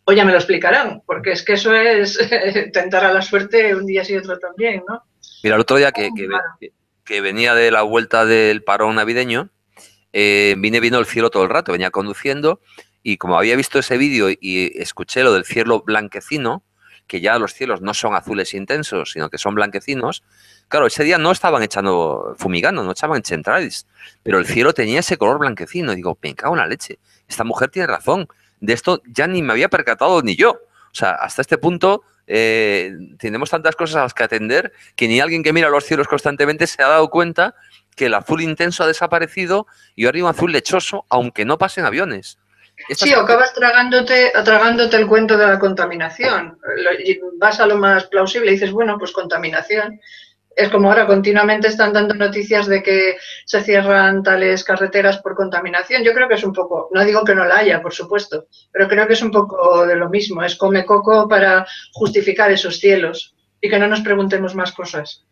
o ya me lo explicarán, porque es que eso es tentar a la suerte un día sí y otro también, ¿no? Mira, el otro día que, que, venía de la vuelta del parón navideño, eh, vine viendo el cielo todo el rato, venía conduciendo y como había visto ese vídeo y escuché lo del cielo blanquecino, que ya los cielos no son azules intensos, sino que son blanquecinos, claro, ese día no estaban echando fumigando, no echaban centrales, pero el cielo tenía ese color blanquecino. digo, me cago en la leche, esta mujer tiene razón, de esto ya ni me había percatado ni yo. O sea, hasta este punto eh, tenemos tantas cosas a las que atender que ni alguien que mira los cielos constantemente se ha dado cuenta que el azul intenso ha desaparecido y ahora hay un azul lechoso, aunque no pasen aviones. sí, acabas tragándote, tragándote el cuento de la contaminación. Vas a lo más plausible y dices, bueno, pues contaminación es como ahora continuamente están dando noticias de que se cierran tales carreteras por contaminación. Yo creo que es un poco, no digo que no la haya, por supuesto, pero creo que es un poco de lo mismo. Es come coco para justificar esos cielos y que no nos preguntemos más cosas.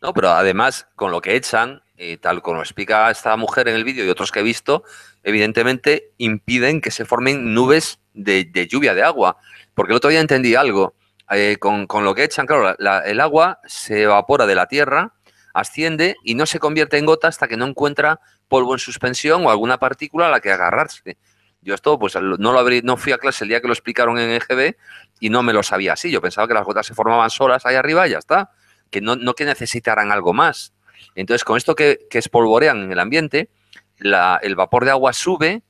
No, pero además, con lo que echan, eh, tal como explica esta mujer en el vídeo y otros que he visto, evidentemente impiden que se formen nubes de, de lluvia de agua. Porque el otro día entendí algo eh, con, lo que echan, claro, el agua se evapora de la tierra, asciende y no se convierte en gota hasta que no encuentra polvo en suspensión o alguna partícula a la que agarrarse. Yo esto, pues no lo abrí, no fui a clase el día que lo explicaron en EGB y no me lo sabía así. Yo pensaba que las gotas se formaban solas ahí arriba y ya está. Que no, que necesitaran algo más. Entonces, con esto que, que espolvorean en el ambiente, el vapor de agua sube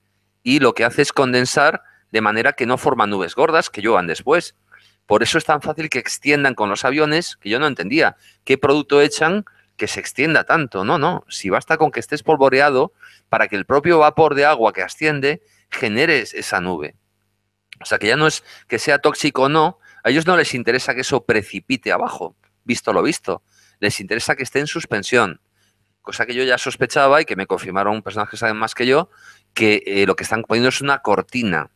y lo que hace es condensar de manera que no forman nubes gordas que lluevan después. Por eso es tan fácil que extiendan con los aviones, que yo no entendía qué producto echan que se extienda tanto. No, no, si basta con que estés polvoreado para que el propio vapor de agua que asciende genere esa nube. O sea, que ya no es que sea tóxico o no, a ellos no les interesa que eso precipite abajo, visto lo visto. Les interesa que esté en suspensión, cosa que yo ya sospechaba y que me confirmaron personas que saben más que yo, que eh, lo que están poniendo es una cortina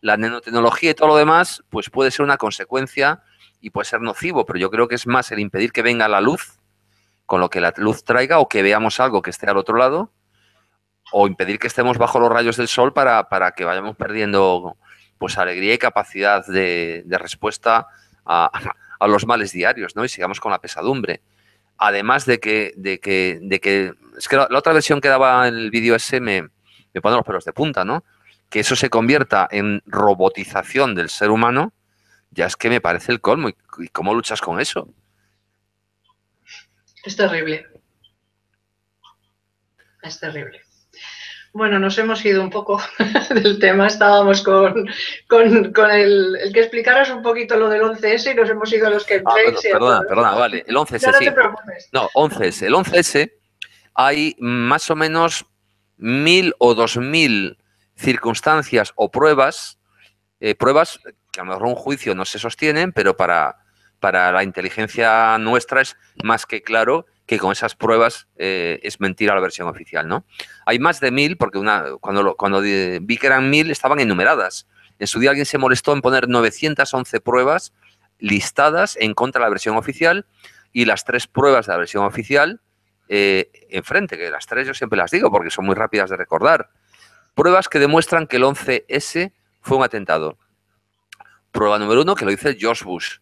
la nanotecnología y todo lo demás, pues puede ser una consecuencia y puede ser nocivo, pero yo creo que es más el impedir que venga la luz, con lo que la luz traiga, o que veamos algo que esté al otro lado, o impedir que estemos bajo los rayos del sol para, que vayamos perdiendo pues alegría y capacidad de, respuesta a, los males diarios, ¿no? Y sigamos con la pesadumbre. Además de que, de que, de que es que la, otra versión que daba en el vídeo ese me, me pone los pelos de punta, ¿no? que eso se convierta en robotización del ser humano, ya es que me parece el colmo. ¿Y cómo luchas con eso? Es terrible. Es terrible. Bueno, nos hemos ido un poco del tema, estábamos con, con, el, que explicaras un poquito lo del 11S y nos hemos ido a los que... Ah, perdona, perdona, vale, el 11S no, No, 11S. El 11S hay más o menos mil o dos mil circunstancias o pruebas, eh, pruebas que a lo mejor un juicio no se sostienen, pero para, para la inteligencia nuestra es más que claro que con esas pruebas eh, es mentira la versión oficial, ¿no? Hay más de mil, porque una, cuando, cuando vi que eran mil estaban enumeradas. En su día alguien se molestó en poner 911 pruebas listadas en contra de la versión oficial y las tres pruebas de la versión oficial eh, enfrente, que las tres yo siempre las digo porque son muy rápidas de recordar. Pruebas que demuestran que el 11S fue un atentado. Prueba número uno, que lo dice George Bush.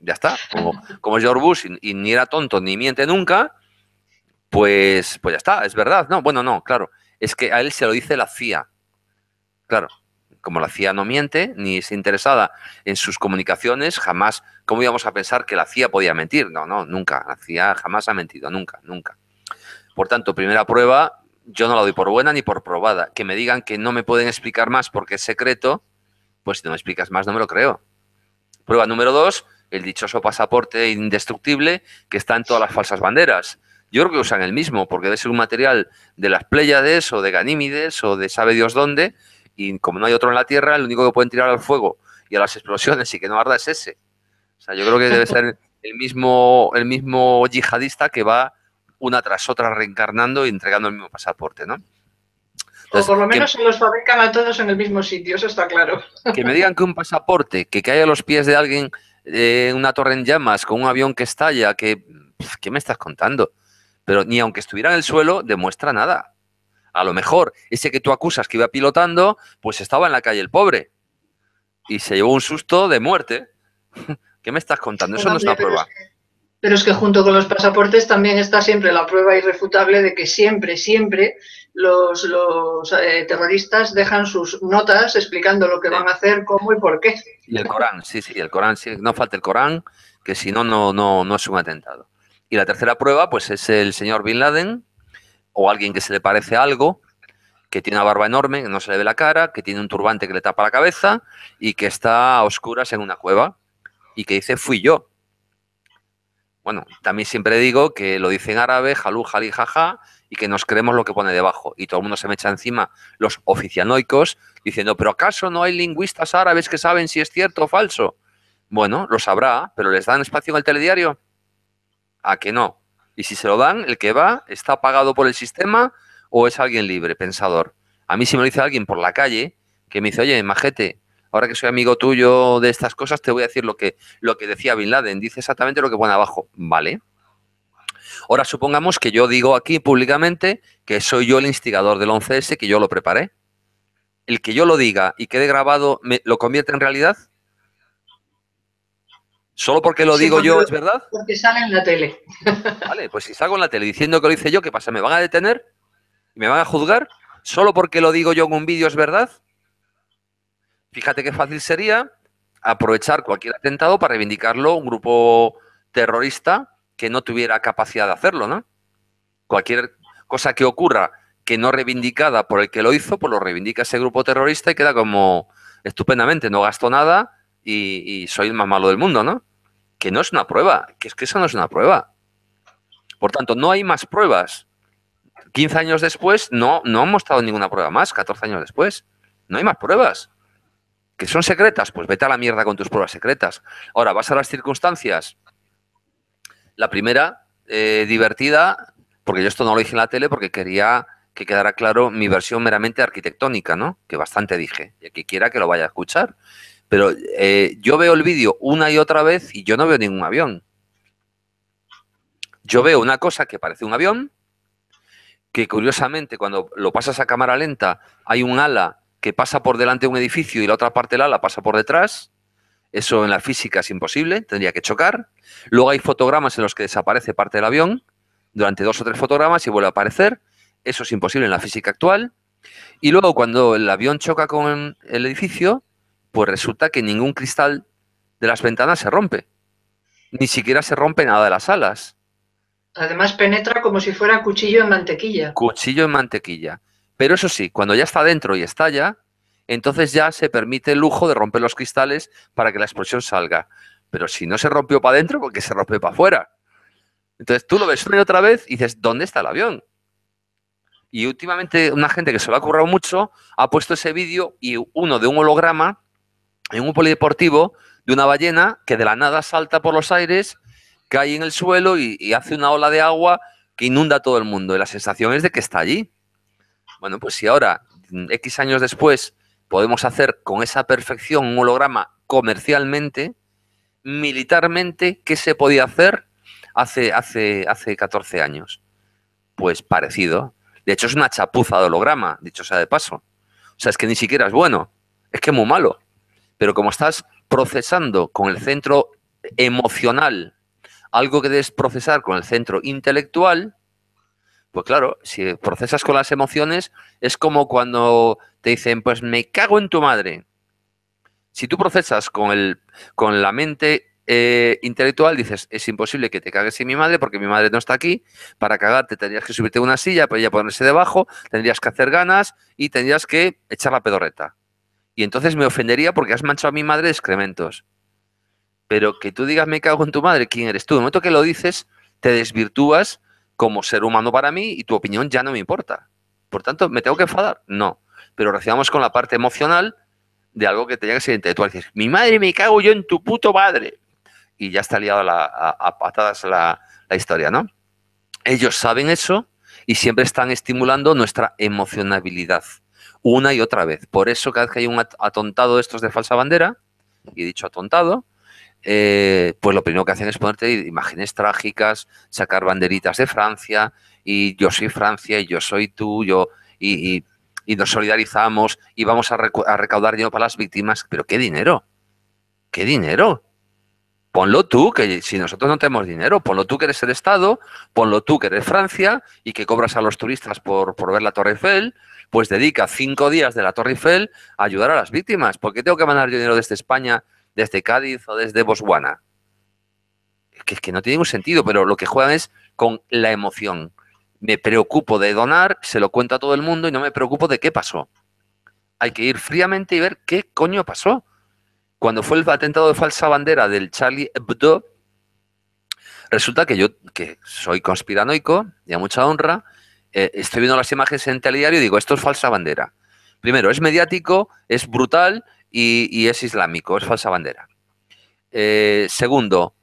Ya está. Como, George Bush y, ni era tonto ni miente nunca, pues, pues ya está, es verdad. No, bueno, no, claro. Es que a él se lo dice la CIA. Claro, como la CIA no miente ni es interesada en sus comunicaciones, jamás, ¿cómo íbamos a pensar que la CIA podía mentir? No, no, nunca. La CIA jamás ha mentido, nunca, nunca. Por tanto, primera prueba, yo no la doy por buena ni por probada. Que me digan que no me pueden explicar más porque es secreto, pues si no me explicas más no me lo creo. Prueba número dos, el dichoso pasaporte indestructible que está en todas las falsas banderas. Yo creo que usan el mismo, porque debe ser un material de las Pléyades o de Ganímides o de sabe Dios dónde, y como no hay otro en la Tierra, el único que pueden tirar al fuego y a las explosiones y que no arda es ese. O sea, yo creo que debe ser el mismo, el mismo yihadista que va una tras otra reencarnando y entregando el mismo pasaporte, ¿no? o por lo menos se los fabrican a todos en el mismo sitio, eso está claro. Que me digan que un pasaporte que cae a los pies de alguien en una torre en llamas, con un avión que estalla, que... ¿Qué me estás contando? Pero ni aunque estuviera en el suelo, demuestra nada. A lo mejor ese que tú acusas que iba pilotando, pues estaba en la calle el pobre. Y se llevó un susto de muerte. ¿Qué me estás contando? Eso no es una prueba. Pero es que junto con los pasaportes también está siempre la prueba irrefutable de que siempre, siempre los, eh, terroristas dejan sus notas explicando lo que van a hacer, cómo y por qué. Y el Corán, sí, sí, el Corán, no falta el Corán, que si no, no, no, no es un atentado. Y la tercera prueba, pues es el señor Bin Laden o alguien que se le parece algo, que tiene una barba enorme, que no se le ve la cara, que tiene un turbante que le tapa la cabeza y que está a oscuras en una cueva y que dice fui yo. Bueno, también siempre digo que lo dice en árabe, jalú, jalí, jaja, y que nos creemos lo que pone debajo. Y todo el mundo se me echa encima los oficianoicos diciendo, pero ¿acaso no hay lingüistas árabes que saben si es cierto o falso? Bueno, lo sabrá, pero ¿les dan espacio en el telediario? A que no. Y si se lo dan, el que va está pagado por el sistema o es alguien libre, pensador. A mí si me lo dice alguien por la calle, que me dice, oye, majete, ahora que soy amigo tuyo de estas cosas, te voy a decir lo que, lo que decía Bin Laden, dice exactamente lo que pone abajo, ¿vale? Ahora supongamos que yo digo aquí públicamente que soy yo el instigador del 11S, que yo lo preparé. El que yo lo diga y quede grabado, ¿me, ¿lo convierte en realidad? ¿Solo porque lo digo yo es verdad? Porque sale en la tele. Vale, pues si salgo en la tele diciendo que lo hice yo, ¿qué pasa? ¿Me van a detener? ¿Me van a juzgar? ¿Solo porque lo digo yo en un vídeo es verdad? Fíjate qué fácil sería aprovechar cualquier atentado para reivindicarlo un grupo terrorista que no tuviera capacidad de hacerlo, ¿no? Cualquier cosa que ocurra que no reivindicada por el que lo hizo, pues lo reivindica ese grupo terrorista y queda como estupendamente, no gasto nada y, soy el más malo del mundo, ¿no? Que no es una prueba, que es que eso no es una prueba. Por tanto, no hay más pruebas. 15 años después, no, no han mostrado ninguna prueba más, 14 años después. No hay más pruebas. ¿Que son secretas? Pues vete a la mierda con tus pruebas secretas. Ahora, vas a las circunstancias. La primera, eh, divertida, porque yo esto no lo dije en la tele porque quería que quedara claro mi versión meramente arquitectónica, ¿no? Que bastante dije. Y que quiera que lo vaya a escuchar. Pero eh, yo veo el vídeo una y otra vez y yo no veo ningún avión. Yo veo una cosa que parece un avión, que curiosamente cuando lo pasas a cámara lenta hay un ala que pasa por delante de un edificio y la otra parte del ala pasa por detrás. Eso en la física es imposible, tendría que chocar. Luego hay fotogramas en los que desaparece parte del avión durante dos o tres fotogramas y vuelve a aparecer. Eso es imposible en la física actual. Y luego cuando el avión choca con el edificio, pues resulta que ningún cristal de las ventanas se rompe. Ni siquiera se rompe nada de las alas. Además penetra como si fuera cuchillo en mantequilla. Cuchillo en mantequilla. Pero eso sí, cuando ya está dentro y estalla, entonces ya se permite el lujo de romper los cristales para que la explosión salga. Pero si no se rompió para adentro, porque se rompió para afuera. Entonces tú lo ves una y otra vez y dices, ¿dónde está el avión? Y últimamente una gente que se lo ha currado mucho ha puesto ese vídeo y uno de un holograma en un polideportivo de una ballena que de la nada salta por los aires, cae en el suelo y, y hace una ola de agua que inunda todo el mundo. Y la sensación es de que está allí. Bueno, pues si ahora, mm, X años después, podemos hacer con esa perfección un holograma comercialmente, militarmente, ¿qué se podía hacer hace, hace, hace 14 años? Pues parecido. De hecho, es una chapuza de holograma, dicho sea de paso. O sea, es que ni siquiera es bueno, es que es muy malo. Pero como estás procesando con el centro emocional algo que debes procesar con el centro intelectual, pues claro, si procesas con las emociones, es como cuando te dicen, pues me cago en tu madre. Si tú procesas con, el, con la mente eh, intelectual, dices, es imposible que te cagues en mi madre porque mi madre no está aquí. Para cagarte tendrías que subirte a una silla, para ella ponerse debajo, tendrías que hacer ganas y tendrías que echar la pedorreta. Y entonces me ofendería porque has manchado a mi madre de excrementos. Pero que tú digas me cago en tu madre, ¿quién eres tú? En el momento que lo dices, te desvirtúas como ser humano para mí y tu opinión ya no me importa. Por tanto, ¿me tengo que enfadar? No. Pero recibamos con la parte emocional de algo que tenía que ser intelectual. Dices, mi madre me cago yo en tu puto padre! Y ya está liada a, patadas la, historia, ¿no? Ellos saben eso y siempre están estimulando nuestra emocionabilidad una y otra vez. Por eso cada vez que hay un atontado de estos de falsa bandera, y dicho atontado, eh, pues lo primero que hacen es ponerte imágenes trágicas, sacar banderitas de Francia y yo soy Francia y yo soy tú, y, nos solidarizamos y vamos a, recaudar dinero para las víctimas. Pero qué dinero, qué dinero. Ponlo tú, que si nosotros no tenemos dinero, ponlo tú que eres el Estado, ponlo tú que eres Francia y que cobras a los turistas por, por ver la Torre Eiffel, pues dedica cinco días de la Torre Eiffel a ayudar a las víctimas. ¿Por qué tengo que mandar dinero desde España desde Cádiz o desde Botswana. Es que, es que no tiene ningún sentido, pero lo que juegan es con la emoción. Me preocupo de donar, se lo cuento a todo el mundo y no me preocupo de qué pasó. Hay que ir fríamente y ver qué coño pasó. Cuando fue el atentado de falsa bandera del Charlie Hebdo, resulta que yo, que soy conspiranoico y a mucha honra, eh, estoy viendo las imágenes en telediario y digo, esto es falsa bandera. Primero, es mediático, es brutal, y, es islámico, es falsa bandera. Eh, segundo,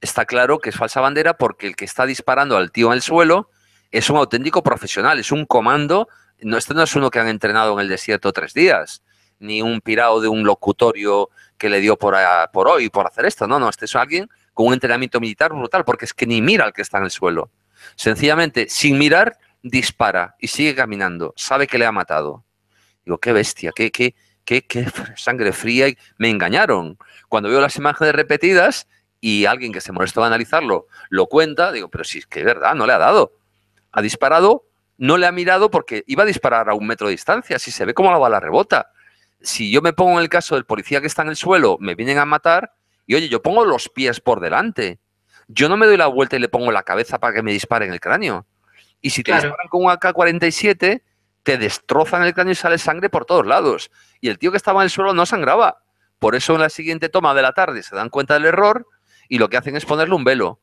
está claro que es falsa bandera porque el que está disparando al tío en el suelo es un auténtico profesional, es un comando. No, este no es uno que han entrenado en el desierto tres días, ni un pirado de un locutorio que le dio por, ah, por hoy por hacer esto. No, no, este es alguien con un entrenamiento militar brutal porque es que ni mira al que está en el suelo. Sencillamente, sin mirar, dispara y sigue caminando. Sabe que le ha matado. Digo, qué bestia, qué, qué, qué, sangre fría, y me engañaron. Cuando veo las imágenes repetidas y alguien que se molestó a analizarlo lo cuenta, digo, pero si es que es verdad, no le ha dado. Ha disparado, no le ha mirado porque iba a disparar a un metro de distancia, si se ve cómo la bala rebota. Si yo me pongo en el caso del policía que está en el suelo, me vienen a matar y oye, yo pongo los pies por delante. Yo no me doy la vuelta y le pongo la cabeza para que me dispare en el cráneo. Y si te disparan con un AK-47, te destrozan el cráneo y sale sangre por todos lados. Y el tío que estaba en el suelo no sangraba. Por eso en la siguiente toma de la tarde se dan cuenta del error y lo que hacen es ponerle un velo.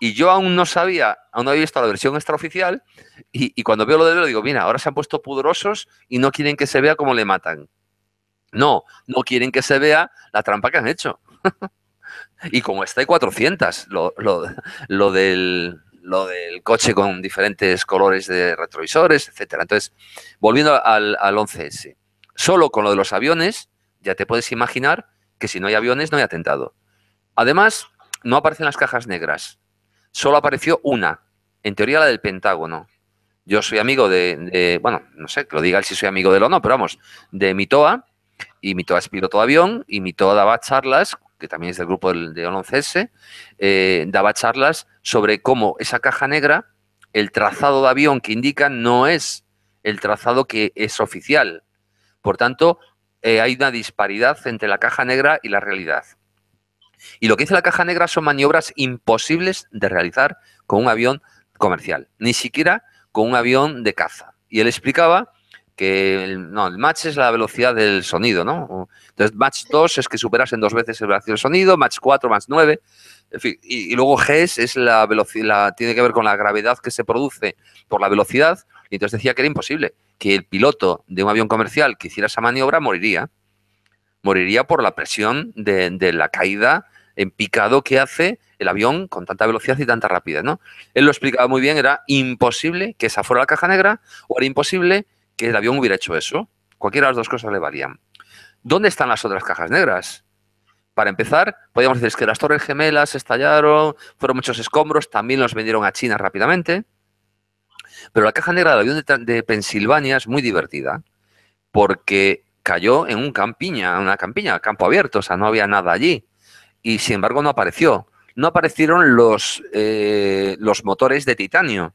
Y yo aún no sabía, aún no había visto la versión extraoficial y, cuando veo lo de velo digo, mira, ahora se han puesto pudrosos y no quieren que se vea cómo le matan. No, no quieren que se vea la trampa que han hecho. y como está hay 400, lo del lo del coche con diferentes colores de retrovisores, etcétera. Entonces, volviendo al, 11S, solo con lo de los aviones, ya te puedes imaginar que si no hay aviones no hay atentado. Además, no aparecen las cajas negras, solo apareció una, en teoría la del Pentágono. Yo soy amigo de, bueno, no sé, que lo diga él si soy amigo de él o no, pero vamos, de Mitoa, y Mitoa es piloto de avión, y Mitoa daba charlas que también es del grupo de onu eh, daba charlas sobre cómo esa caja negra, el trazado de avión que indica, no es el trazado que es oficial. Por tanto, eh, hay una disparidad entre la caja negra y la realidad. Y lo que dice la caja negra son maniobras imposibles de realizar con un avión comercial, ni siquiera con un avión de caza. Y él explicaba que el, no, el match es la velocidad del sonido, ¿no? Entonces, match 2 es que superas en dos veces el velocidad del sonido, match 4, match 9, en fin, y, luego G e es la velocidad, tiene que ver con la gravedad que se produce por la velocidad, y entonces decía que era imposible, que el piloto de un avión comercial que hiciera esa maniobra moriría, moriría por la presión de, de la caída en picado que hace el avión con tanta velocidad y tanta rapidez, ¿no? Él lo explicaba muy bien, era imposible que esa fuera la caja negra o era imposible que el avión hubiera hecho eso. Cualquiera de las dos cosas le valían. ¿Dónde están las otras cajas negras? Para empezar, podríamos decir que las torres gemelas estallaron, fueron muchos escombros, también los vendieron a China rápidamente. Pero la caja negra del avión de, Pensilvania es muy divertida porque cayó en un campiña, una campiña, campo abierto, o sea, no había nada allí. Y sin embargo no apareció. No aparecieron los, eh, los motores de titanio,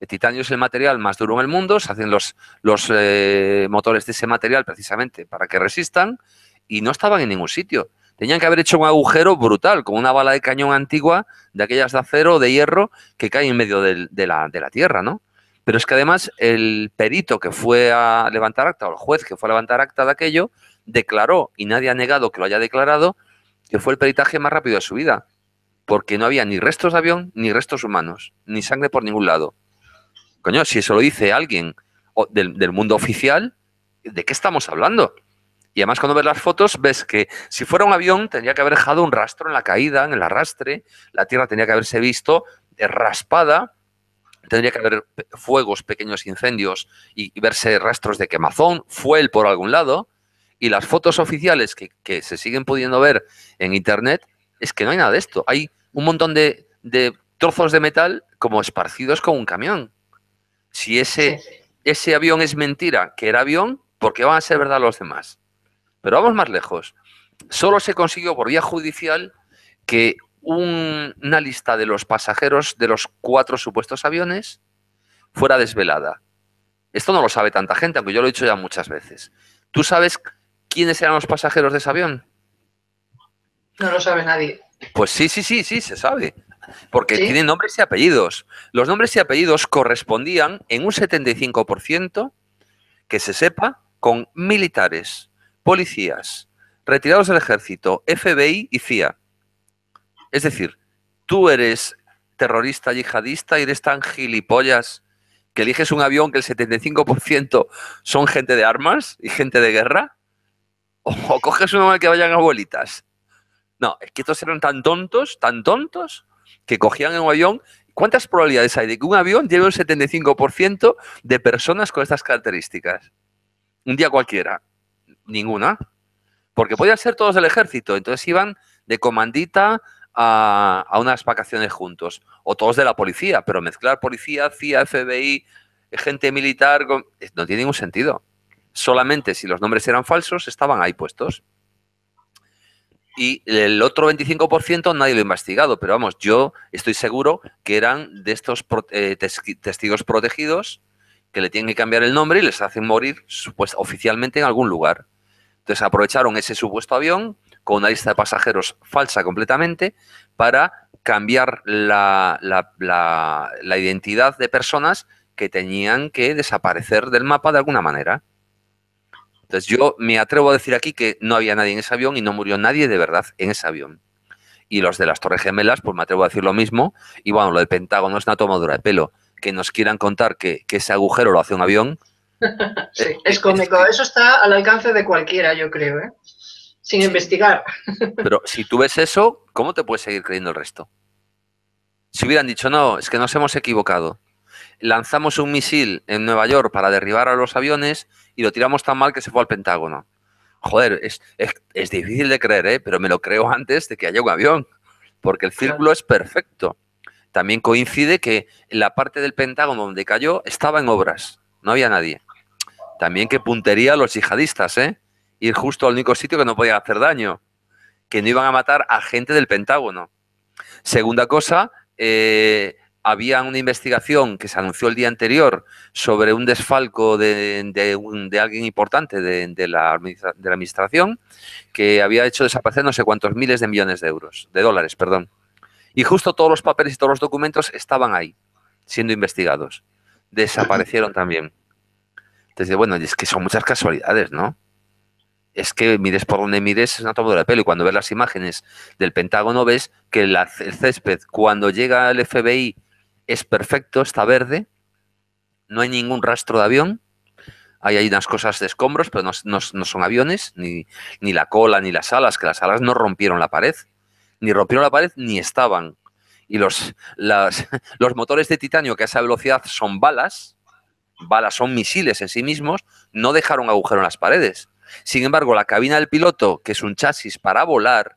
el titanio es el material más duro en el mundo, se hacen los, los eh, motores de ese material precisamente para que resistan y no estaban en ningún sitio. Tenían que haber hecho un agujero brutal, con una bala de cañón antigua, de aquellas de acero, de hierro, que cae en medio de, la, de, la, tierra, ¿no? Pero es que además el perito que fue a levantar acta, o el juez que fue a levantar acta de aquello, declaró, y nadie ha negado que lo haya declarado, que fue el peritaje más rápido de su vida, porque no había ni restos de avión, ni restos humanos, ni sangre por ningún lado. Coño, si eso lo dice alguien del, mundo oficial, ¿de qué estamos hablando? Y además cuando ves las fotos ves que si fuera un avión tendría que haber dejado un rastro en la caída, en el arrastre, la tierra tendría que haberse visto eh, raspada, tendría que haber fuegos, pequeños incendios y, verse rastros de quemazón, fuel por algún lado. Y las fotos oficiales que, se siguen pudiendo ver en Internet es que no hay nada de esto. Hay un montón de, de trozos de metal como esparcidos con un camión. Si ese, ese avión es mentira, que era avión, porque van a ser verdad los demás. Pero vamos más lejos. Solo se consiguió por vía judicial que una lista de los pasajeros de los cuatro supuestos aviones fuera desvelada. Esto no lo sabe tanta gente, aunque yo lo he dicho ya muchas veces. ¿Tú sabes quiénes eran los pasajeros de ese avión? No lo sabe nadie. Pues sí, sí, sí, sí, se sabe porque tienen nombres y apellidos. Los nombres y apellidos correspondían en un 75%, que se sepa, con militares, policías, retirados del ejército, FBI y CIA. Es decir, tú eres terrorista yihadista y eres tan gilipollas que eliges un avión que el 75% son gente de armas y gente de guerra. O, o coges uno mal que vayan abuelitas. No, es que estos eran tan tontos, tan tontos, que cogían en un avión. ¿Cuántas probabilidades hay de que un avión lleve un 75% de personas con estas características? Un día cualquiera. Ninguna. Porque podían ser todos del ejército. Entonces iban de comandita a, unas vacaciones juntos. O todos de la policía. Pero mezclar policía, CIA, FBI, gente militar, no tiene ningún sentido. Solamente si los nombres eran falsos, estaban ahí puestos y el otro 25% nadie lo ha investigado, pero vamos, yo estoy seguro que eran de estos eh, testigos protegidos que le tienen que cambiar el nombre y les hacen morir pues, oficialmente en algún lugar. Entonces aprovecharon ese supuesto avión con una lista de pasajeros falsa completamente para cambiar la, la identidad de personas que tenían que desaparecer del mapa de alguna manera. Entonces yo me atrevo a decir aquí que no había nadie en ese avión y no murió nadie de verdad en ese avión. Y los de las Torres Gemelas, pues me atrevo a decir lo mismo. Y bueno, lo del Pentágono es una tomadura de pelo. Que nos quieran contar que, ese agujero lo hace un avión. es cómico. eso está al alcance de cualquiera, yo creo, ¿eh? sin investigar. Pero si tú ves eso, ¿cómo te puedes seguir creyendo el resto? Si hubieran dicho, no, es que nos hemos equivocado lanzamos un misil en Nueva York para derribar a los aviones y lo tiramos tan mal que se fue al Pentágono. Joder, es, difícil de creer, ¿eh? pero me lo creo antes de que haya un avión, porque el círculo es perfecto. También coincide que la parte del Pentágono donde cayó estaba en obras, no había nadie. También que puntería a los yihadistas, ¿eh? ir justo al único sitio que no podía hacer daño, que no iban a matar a gente del Pentágono. Segunda cosa, eh, había una investigación que se anunció el día anterior sobre un desfalco de, alguien importante de, la, Administración que había hecho desaparecer no sé cuántos miles de millones de euros, de dólares, perdón. Y justo todos los papeles y todos los documentos estaban ahí, siendo investigados. Desaparecieron también. Entonces, bueno, es que son muchas casualidades, ¿no? es que mires por donde mires es una tomadura de la pelo y cuando ves las imágenes del Pentágono ves que el césped cuando llega al FBI es perfecto, está verde, no hay ningún rastro de avión. hay unas cosas de escombros, pero no, son aviones, ni, la cola, ni las alas, que las alas no rompieron la pared. Ni rompieron la pared, ni estaban. Y los, los motores de titanio, que a esa velocidad son balas, balas son misiles en sí mismos, no dejaron agujero en las paredes. Sin embargo, la cabina del piloto, que es un chasis para volar,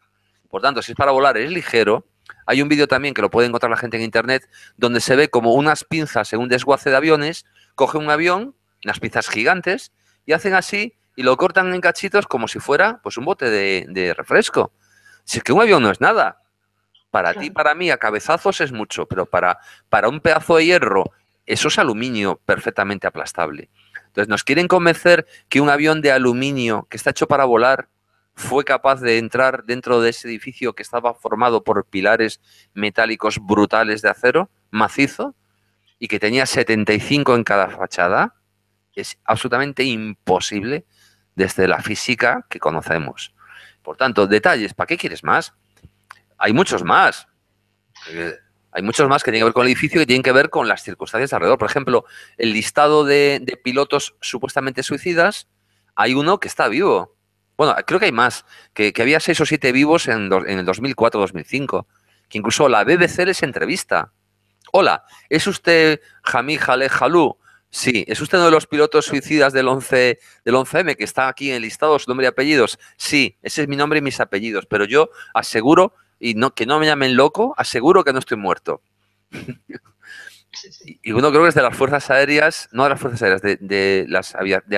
por tanto, si es para volar es ligero, hay un vídeo también que lo puede encontrar la gente en internet, donde se ve como unas pinzas en un desguace de aviones, coge un avión, unas pinzas gigantes, y hacen así y lo cortan en cachitos como si fuera pues un bote de, refresco. Si es que un avión no es nada. Para ti, para mí, a cabezazos es mucho, pero para, para un pedazo de hierro, eso es aluminio perfectamente aplastable. Entonces, nos quieren convencer que un avión de aluminio que está hecho para volar, fue capaz de entrar dentro de ese edificio que estaba formado por pilares metálicos brutales de acero macizo y que tenía 75 en cada fachada, es absolutamente imposible desde la física que conocemos. Por tanto, detalles, ¿para qué quieres más? Hay muchos más. Eh, hay muchos más que tienen que ver con el edificio que tienen que ver con las circunstancias alrededor. Por ejemplo, el listado de, de pilotos supuestamente suicidas, hay uno que está vivo bueno, creo que hay más, que, había seis o siete vivos en, el 2004-2005, que incluso la BBC les entrevista. Hola, ¿es usted Jamí Jale Jalú? Sí, ¿es usted uno de los pilotos suicidas del, 11, del 11M que está aquí en listado su nombre y apellidos? Sí, ese es mi nombre y mis apellidos, pero yo aseguro, y no, que no me llamen loco, aseguro que no estoy muerto. y uno creo que es de las fuerzas aéreas, no de las fuerzas aéreas, de, de la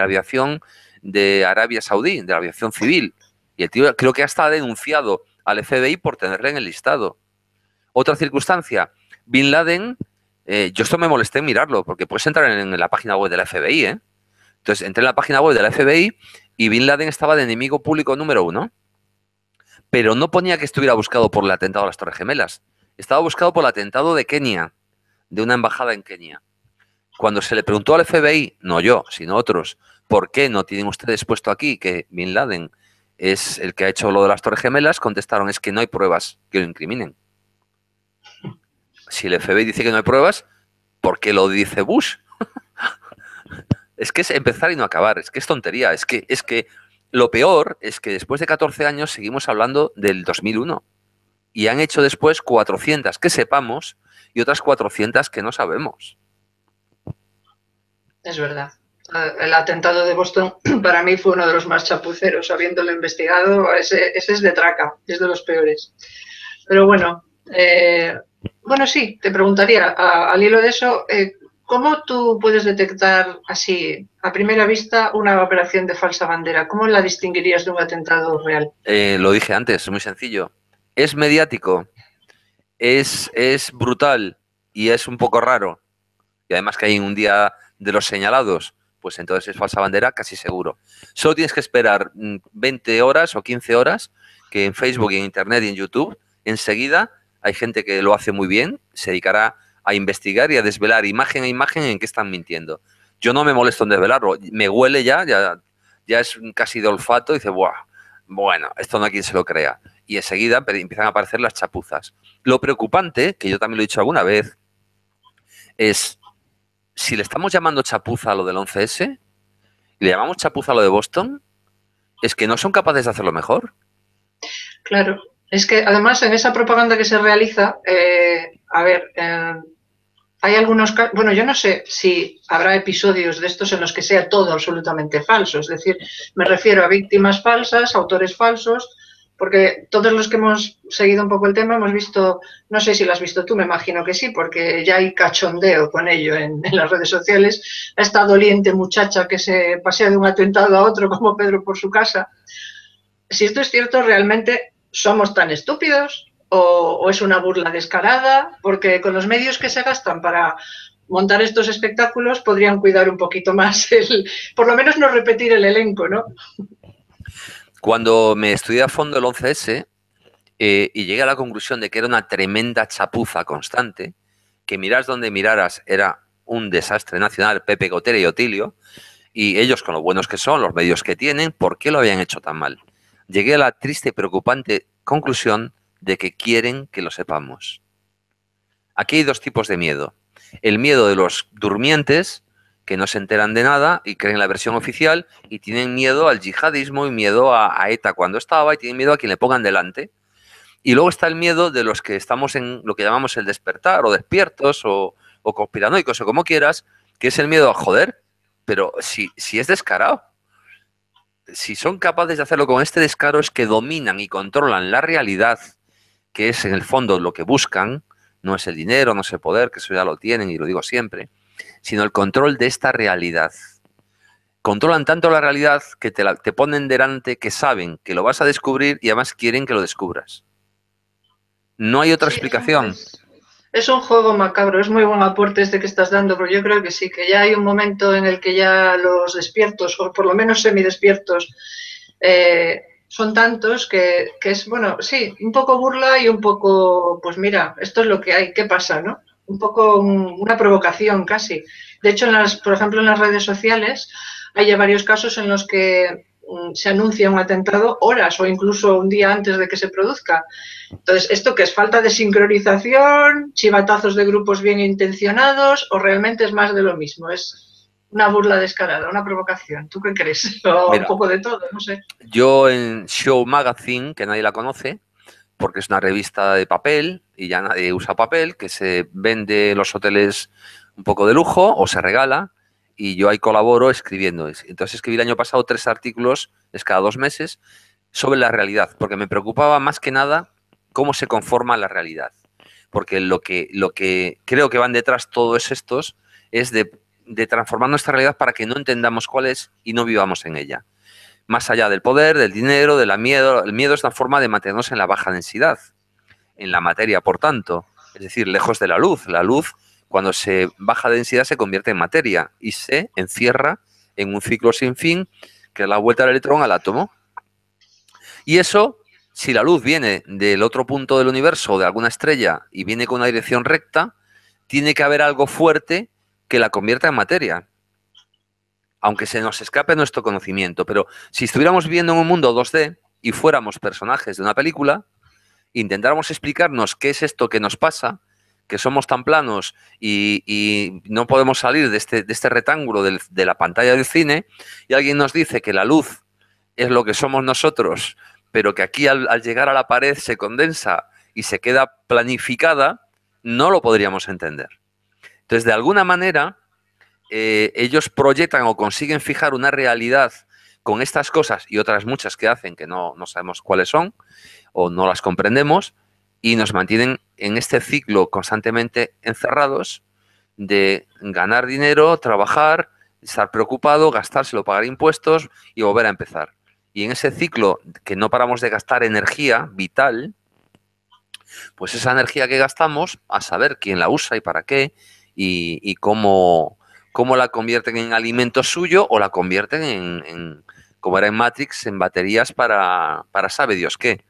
aviación de Arabia Saudí, de la aviación civil. Y el tío creo que hasta ha denunciado al FBI por tenerle en el listado. Otra circunstancia, Bin Laden, eh, yo esto me molesté en mirarlo, porque puedes entrar en la página web de la FBI, ¿eh? Entonces entré en la página web de la FBI y Bin Laden estaba de enemigo público número uno. Pero no ponía que estuviera buscado por el atentado a las Torres Gemelas. Estaba buscado por el atentado de Kenia, de una embajada en Kenia. Cuando se le preguntó al FBI, no yo, sino otros, ¿por qué no tienen ustedes puesto aquí que Bin Laden es el que ha hecho lo de las Torres Gemelas? Contestaron, es que no hay pruebas que lo incriminen. Si el FBI dice que no hay pruebas, ¿por qué lo dice Bush? es que es empezar y no acabar, es que es tontería, es que, es que lo peor es que después de 14 años seguimos hablando del 2001 y han hecho después 400 que sepamos y otras 400 que no sabemos. Es verdad. Eh, el atentado de Boston para mí fue uno de los más chapuceros, habiéndolo investigado, ese, es de traca, es de los peores. Pero bueno, eh, bueno, sí, te preguntaría, al hilo de eso, eh, ¿cómo tú puedes detectar así, a primera vista, una operación de falsa bandera? ¿Cómo la distinguirías de un atentado real? lo dije antes, es muy sencillo. Es mediático, es, es brutal y es un poco raro. Y además que hay un día de los señalados pues entonces es falsa bandera casi seguro. Solo tienes que esperar 20 mm, horas o 15 horas que en Facebook y en Internet y en YouTube enseguida hay gente que lo hace muy bien, se dedicará a investigar y a desvelar imagen a imagen en qué están mintiendo. Yo no me molesto en desvelarlo, me huele ya, ya, ya es casi de olfato y dice, Buah, bueno, esto no hay quien se lo crea. Y enseguida empiezan a aparecer las chapuzas. Lo preocupante, que yo también lo he dicho alguna vez, es si le estamos llamando chapuza a lo del 11S, le llamamos chapuza a lo de Boston, es que no son capaces de hacerlo mejor. Claro, es que además en esa propaganda que se realiza, eh, a ver, eh, hay algunos casos, bueno, yo no sé si habrá episodios de estos en los que sea todo absolutamente falso, es decir, me refiero a víctimas falsas, autores falsos, porque todos los que hemos seguido un poco el tema hemos visto, no sé si lo has visto tú, me imagino que sí, porque ya hay cachondeo con ello en, las redes sociales, a esta doliente muchacha que se pasea de un atentado a otro como Pedro por su casa. Si esto es cierto, realmente somos tan estúpidos o, es una burla descarada, porque con los medios que se gastan para montar estos espectáculos podrían cuidar un poquito más, el, por lo menos no repetir el elenco, ¿no? Cuando me estudié a fondo el 11S eh, y llegué a la conclusión de que era una tremenda chapuza constante, que miras donde miraras era un desastre nacional, Pepe Gotera y Otilio, y ellos con lo buenos que son, los medios que tienen, ¿por qué lo habían hecho tan mal? Llegué a la triste y preocupante conclusión de que quieren que lo sepamos. Aquí hay dos tipos de miedo. El miedo de los durmientes, que no se enteran de nada y creen la versión oficial y tienen miedo al yihadismo y miedo a, ETA cuando estaba y tienen miedo a quien le pongan delante. Y luego está el miedo de los que estamos en lo que llamamos el despertar o despiertos o, conspiranoicos o como quieras, que es el miedo a joder, pero si, si es descarado. Si son capaces de hacerlo con este descaro es que dominan y controlan la realidad, que es en el fondo lo que buscan, no es el dinero, no es el poder, que eso ya lo tienen y lo digo siempre, sino el control de esta realidad. Controlan tanto la realidad que te, te ponen delante, que saben que lo vas a descubrir y además quieren que lo descubras. No hay otra explicación. Es, un juego macabro, es muy buen aporte este que estás dando, pero yo creo que sí, que ya hay un momento en el que ya los despiertos, o por lo menos semidespiertos, despiertos eh, son tantos que, que, es, bueno, sí, un poco burla y un poco, pues mira, esto es lo que hay, ¿qué pasa, no? un poco una provocación casi. De hecho, las, por ejemplo, en las redes sociales hay ya varios casos en los que mm, se anuncia un atentado horas o incluso un día antes de que se produzca. Entonces, ¿esto qué es falta de sincronización, chivatazos de grupos bien intencionados o realmente es más de lo mismo? Es una burla descarada, una provocación. ¿Tú qué crees? O un poco de todo, no sé. Yo en Show Magazine, que nadie la conoce, porque es una revista de papel y ya nadie usa papel, que se vende en los hoteles un poco de lujo o se regala y yo ahí colaboro escribiendo. Entonces escribí el año pasado tres artículos, es cada dos meses, sobre la realidad, porque me preocupaba más que nada cómo se conforma la realidad. Porque lo que, lo que creo que van detrás todos estos es de transformar nuestra realidad para que no entendamos cuál es y no vivamos en ella más allá del poder, del dinero, del miedo. El miedo es la forma de mantenernos en la baja densidad, en la materia, por tanto, es decir, lejos de la luz. La luz, cuando se baja densidad, se convierte en materia y se encierra en un ciclo sin fin, que es la vuelta del electrón al átomo. Y eso, si la luz viene del otro punto del universo o de alguna estrella y viene con una dirección recta, tiene que haber algo fuerte que la convierta en materia aunque se nos escape nuestro conocimiento, pero si estuviéramos viviendo en un mundo 2D y fuéramos personajes de una película, intentáramos explicarnos qué es esto que nos pasa, que somos tan planos y, no podemos salir de este, este rectángulo de la pantalla del cine, y alguien nos dice que la luz es lo que somos nosotros, pero que aquí al, al llegar a la pared se condensa y se queda planificada, no lo podríamos entender. Entonces, de alguna manera, eh, ellos proyectan o consiguen fijar una realidad con estas cosas y otras muchas que hacen que no, sabemos cuáles son o no las comprendemos y nos mantienen en este ciclo constantemente encerrados de ganar dinero, trabajar, estar preocupado, gastárselo, pagar impuestos y volver a empezar. Y en ese ciclo que no paramos de gastar energía vital, pues esa energía que gastamos, a saber quién la usa y para qué, y cómo, cómo la convierten en alimento suyo o la convierten en, como era en Matrix, en baterías para, para sabe Dios qué.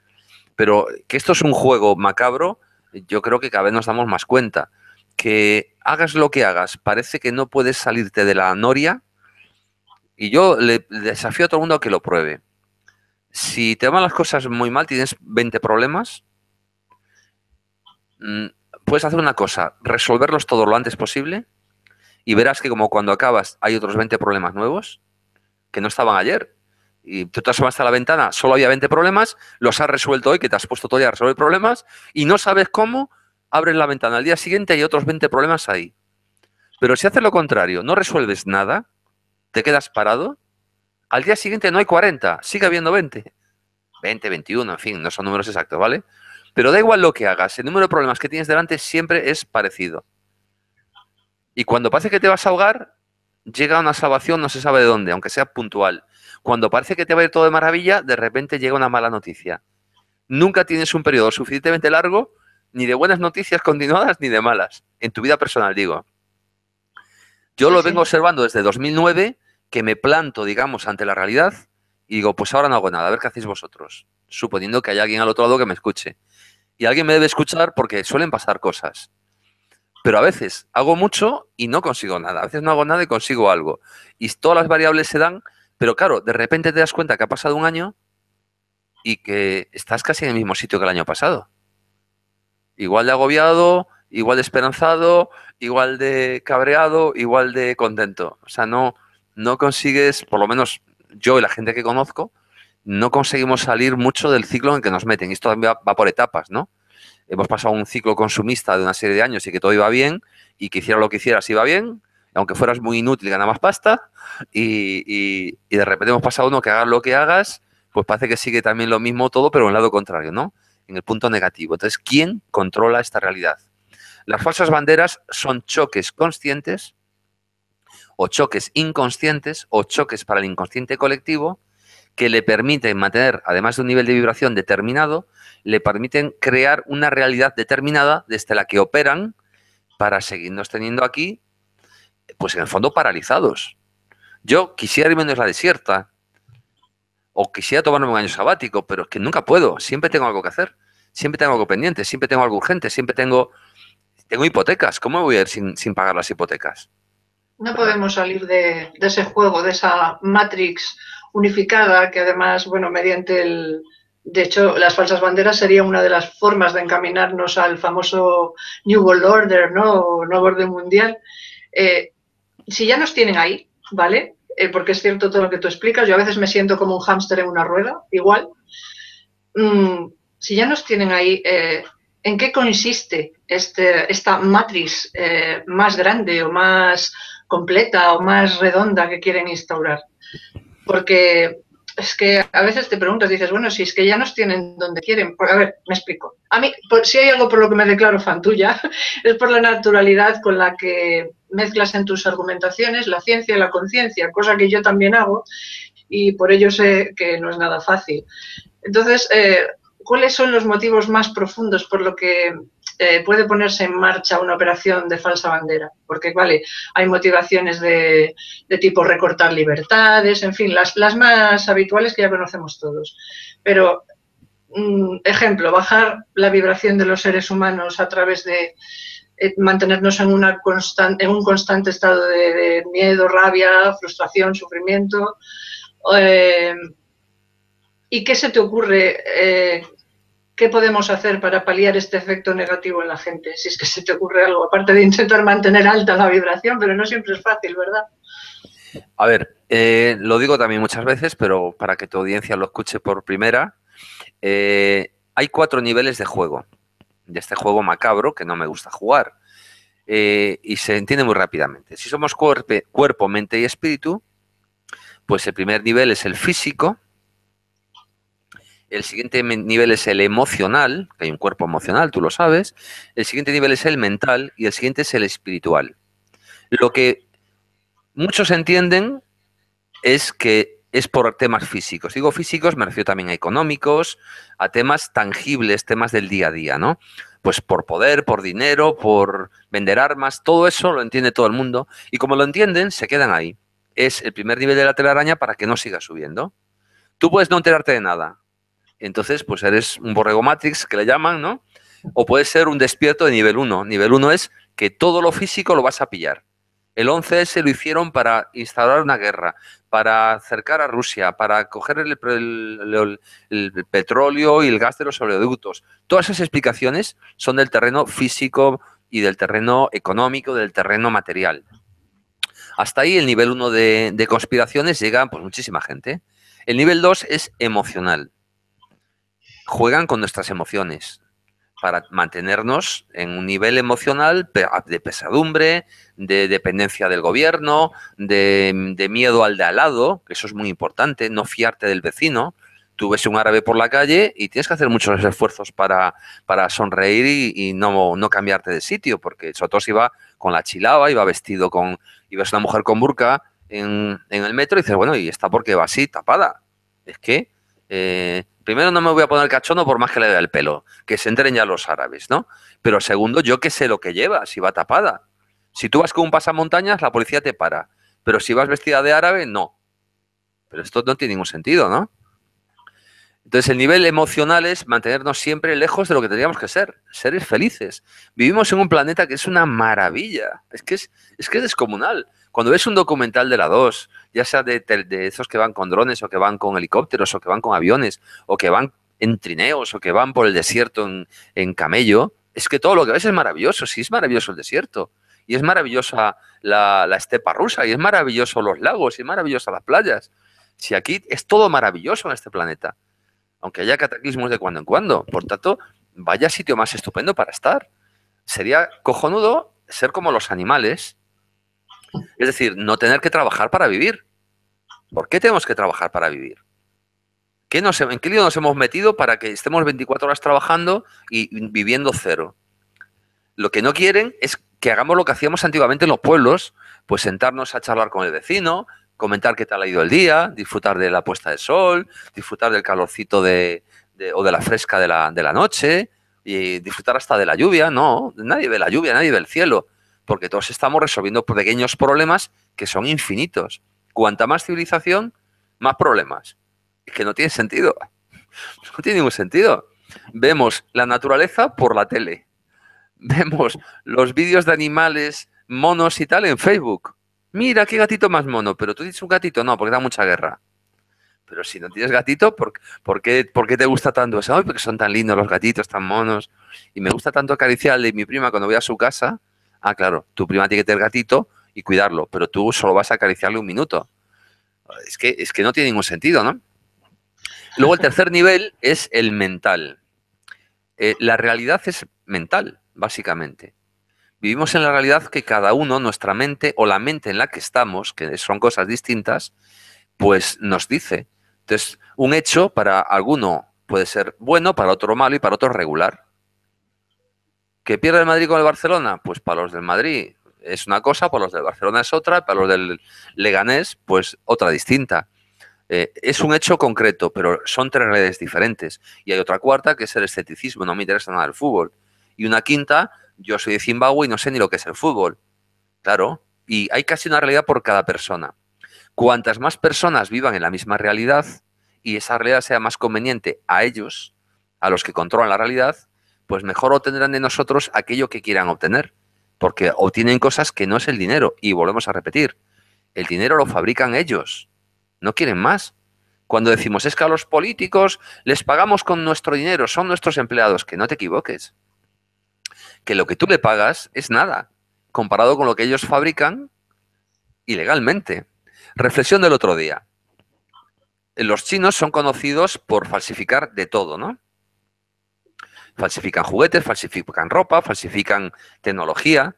Pero que esto es un juego macabro, yo creo que cada vez nos damos más cuenta. Que hagas lo que hagas, parece que no puedes salirte de la noria. Y yo le, desafío a todo el mundo a que lo pruebe. Si te van las cosas muy mal, tienes 20 problemas, mm, puedes hacer una cosa, resolverlos todo lo antes posible y verás que como cuando acabas hay otros 20 problemas nuevos que no estaban ayer. Y tú te hasta a la ventana, solo había 20 problemas, los has resuelto hoy, que te has puesto todo a resolver problemas, y no sabes cómo, abres la ventana. Al día siguiente hay otros 20 problemas ahí. Pero si haces lo contrario, no resuelves nada, te quedas parado, al día siguiente no hay 40, sigue habiendo 20. 20, 21, en fin, no son números exactos, ¿vale? Pero da igual lo que hagas, el número de problemas que tienes delante siempre es parecido. Y cuando parece que te vas a ahogar, llega una salvación, no se sabe de dónde, aunque sea puntual. Cuando parece que te va a ir todo de maravilla, de repente llega una mala noticia. Nunca tienes un periodo suficientemente largo, ni de buenas noticias continuadas, ni de malas, en tu vida personal, digo. Yo lo vengo observando desde 2009, que me planto, digamos, ante la realidad y digo, pues ahora no hago nada, a ver qué hacéis vosotros, suponiendo que hay alguien al otro lado que me escuche. Y alguien me debe escuchar porque suelen pasar cosas pero a veces hago mucho y no consigo nada. A veces no hago nada y consigo algo. Y todas las variables se dan, pero claro, de repente te das cuenta que ha pasado un año y que estás casi en el mismo sitio que el año pasado. Igual de agobiado, igual de esperanzado, igual de cabreado, igual de contento. O sea, no, no consigues, por lo menos yo y la gente que conozco, no conseguimos salir mucho del ciclo en que nos meten. Esto también va por etapas, ¿no? hemos pasado un ciclo consumista de una serie de años y que todo iba bien y que hiciera lo que hicieras iba bien, aunque fueras muy inútil ganabas pasta y, y, y de repente hemos pasado uno que hagas lo que hagas, pues parece que sigue también lo mismo todo, pero en el lado contrario, ¿no? En el punto negativo. Entonces, ¿quién controla esta realidad? Las falsas banderas son choques conscientes o choques inconscientes o choques para el inconsciente colectivo que le permiten mantener, además de un nivel de vibración determinado, le permiten crear una realidad determinada desde la que operan para seguirnos teniendo aquí, pues en el fondo paralizados. Yo quisiera irme a la desierta o quisiera tomarme un año sabático, pero es que nunca puedo, siempre tengo algo que hacer, siempre tengo algo pendiente, siempre tengo algo urgente, siempre tengo tengo hipotecas, ¿cómo voy a ir sin, pagar las hipotecas? No podemos salir de, de ese juego, de esa Matrix unificada, que además, bueno, mediante el, de hecho, las falsas banderas sería una de las formas de encaminarnos al famoso New World Order, ¿no? O Nuevo Orden Mundial. Eh, si ya nos tienen ahí, ¿vale? Eh, porque es cierto todo lo que tú explicas, yo a veces me siento como un hámster en una rueda, igual. Mm, si ya nos tienen ahí, eh, ¿en qué consiste este, esta matriz más grande o más completa o más redonda que quieren instaurar? porque es que a veces te preguntas, dices, bueno, si es que ya nos tienen donde quieren. a ver, me explico. A mí, por, si hay algo por lo que me declaro fan tuya, es por la naturalidad con la que mezclas en tus argumentaciones la ciencia y la conciencia, cosa que yo también hago y por ello sé que no es nada fácil. Entonces, eh, ¿cuáles son los motivos más profundos por lo que eh, puede ponerse en marcha una operación de falsa bandera, porque vale, hay motivaciones de, tipo recortar libertades, en fin, las, las, más habituales que ya conocemos todos. Pero, mm, ejemplo, bajar la vibración de los seres humanos a través de eh, mantenernos en, una en un constante estado de, miedo, rabia, frustración, sufrimiento. Eh, ¿Y qué se te ocurre ¿Qué podemos hacer para paliar este efecto negativo en la gente? Si es que se te ocurre algo, aparte de intentar mantener alta la vibración, pero no siempre es fácil, ¿verdad? A ver, eh, lo digo también muchas veces, pero para que tu audiencia lo escuche por primera, eh, hay cuatro niveles de juego, de este juego macabro que no me gusta jugar. Eh, y se entiende muy rápidamente. Si somos cuerpo, mente y espíritu, pues el primer nivel es el físico, el siguiente nivel es el emocional, que hay un cuerpo emocional, tú lo sabes. El siguiente nivel es el mental y el siguiente es el espiritual. Lo que muchos entienden es que es por temas físicos. Digo físicos, me refiero también a económicos, a temas tangibles, temas del día a día, ¿no? Pues por poder, por dinero, por vender armas, todo eso lo entiende todo el mundo. Y como lo entienden, se quedan ahí. Es el primer nivel de la telaraña para que no siga subiendo. Tú puedes no enterarte de nada, entonces, pues eres un borrego matrix, que le llaman, ¿no? O puedes ser un despierto de nivel 1. Nivel 1 es que todo lo físico lo vas a pillar. El 11 se lo hicieron para instaurar una guerra, para acercar a Rusia, para coger el, petróleo y el gas de los oleoductos. Todas esas explicaciones son del terreno físico y del terreno económico, del terreno material. Hasta ahí el nivel 1 de, de, conspiraciones llega pues, muchísima gente. El nivel 2 es emocional juegan con nuestras emociones para mantenernos en un nivel emocional ah, de pesadumbre, de dependencia del gobierno, de, miedo al de al lado, que eso es muy importante, no fiarte del vecino. Tú ves un árabe por la calle y tienes que hacer muchos esfuerzos para, sonreír y, no, no cambiarte de sitio, porque Sotos iba con la chilaba, iba vestido con, y una mujer con burka en, en, el metro y dices, bueno, y está porque va así, tapada. Es que eh, Primero, no me voy a poner cachono por más que le dé el pelo, que se entren ya los árabes, ¿no? Pero segundo, yo qué sé lo que lleva, si va tapada. Si tú vas con un pasamontañas, la policía te para. Pero si vas vestida de árabe, no. Pero esto no tiene ningún sentido, ¿no? Entonces, el nivel emocional es mantenernos siempre lejos de lo que tendríamos que ser, seres felices. Vivimos en un planeta que es una maravilla, es que es, es que es descomunal. Cuando ves un documental de la 2, ya sea de, esos que van con drones o que van con helicópteros o que van con aviones o que van en trineos o que van por el desierto en, camello, es que todo lo que ves es maravilloso, sí es maravilloso el desierto, y es maravillosa la, estepa rusa, y es maravilloso los lagos, y es maravillosa las playas. Si aquí es todo maravilloso en este planeta, aunque haya cataclismos de cuando en cuando, por tanto, vaya sitio más estupendo para estar. Sería cojonudo ser como los animales, es decir, no tener que trabajar para vivir. ¿Por qué tenemos que trabajar para vivir? ¿Qué nos, ¿En qué lío nos hemos metido para que estemos 24 horas trabajando y viviendo cero? Lo que no quieren es que hagamos lo que hacíamos antiguamente en los pueblos, pues sentarnos a charlar con el vecino, comentar qué tal ha ido el día, disfrutar de la puesta de sol, disfrutar del calorcito de, o de la fresca de la, de la noche y disfrutar hasta de la lluvia. No, nadie ve la lluvia, nadie ve el cielo porque todos estamos resolviendo pequeños problemas que son infinitos. Cuanta más civilización, más problemas. Es que no tiene sentido. No tiene ningún sentido. Vemos la naturaleza por la tele. Vemos los vídeos de animales, monos y tal en Facebook. Mira, qué gatito más mono, pero tú dices un gatito, no, porque da mucha guerra. Pero si no tienes gatito, ¿por, qué, te gusta tanto eso? porque son tan lindos los gatitos, tan monos. Y me gusta tanto acariciarle a mi prima cuando voy a su casa Ah, claro, tu prima tiene que tener gatito y cuidarlo, pero tú solo vas a acariciarle un minuto. Es que, es que no tiene ningún sentido, ¿no? Luego el tercer nivel es el mental. Eh, la realidad es mental, básicamente. Vivimos en la realidad que cada uno, nuestra mente o la mente en la que estamos, que son cosas distintas, pues nos dice. Entonces, un hecho para alguno puede ser bueno, para otro malo y para otro regular. ¿Que pierde el Madrid con el Barcelona? Pues para los del Madrid es una cosa, para los del Barcelona es otra, para los del Leganés, pues otra distinta. Eh, es un hecho concreto, pero son tres redes diferentes. Y hay otra cuarta que es el esteticismo, no me interesa nada el fútbol. Y una quinta, yo soy de Zimbabue y no sé ni lo que es el fútbol. Claro, y hay casi una realidad por cada persona. Cuantas más personas vivan en la misma realidad y esa realidad sea más conveniente a ellos, a los que controlan la realidad, pues mejor obtendrán de nosotros aquello que quieran obtener, porque obtienen cosas que no es el dinero. Y volvemos a repetir, el dinero lo fabrican ellos, no quieren más. Cuando decimos es que a los políticos les pagamos con nuestro dinero, son nuestros empleados, que no te equivoques, que lo que tú le pagas es nada, comparado con lo que ellos fabrican ilegalmente. Reflexión del otro día. Los chinos son conocidos por falsificar de todo, ¿no? Falsifican juguetes, falsifican ropa, falsifican tecnología.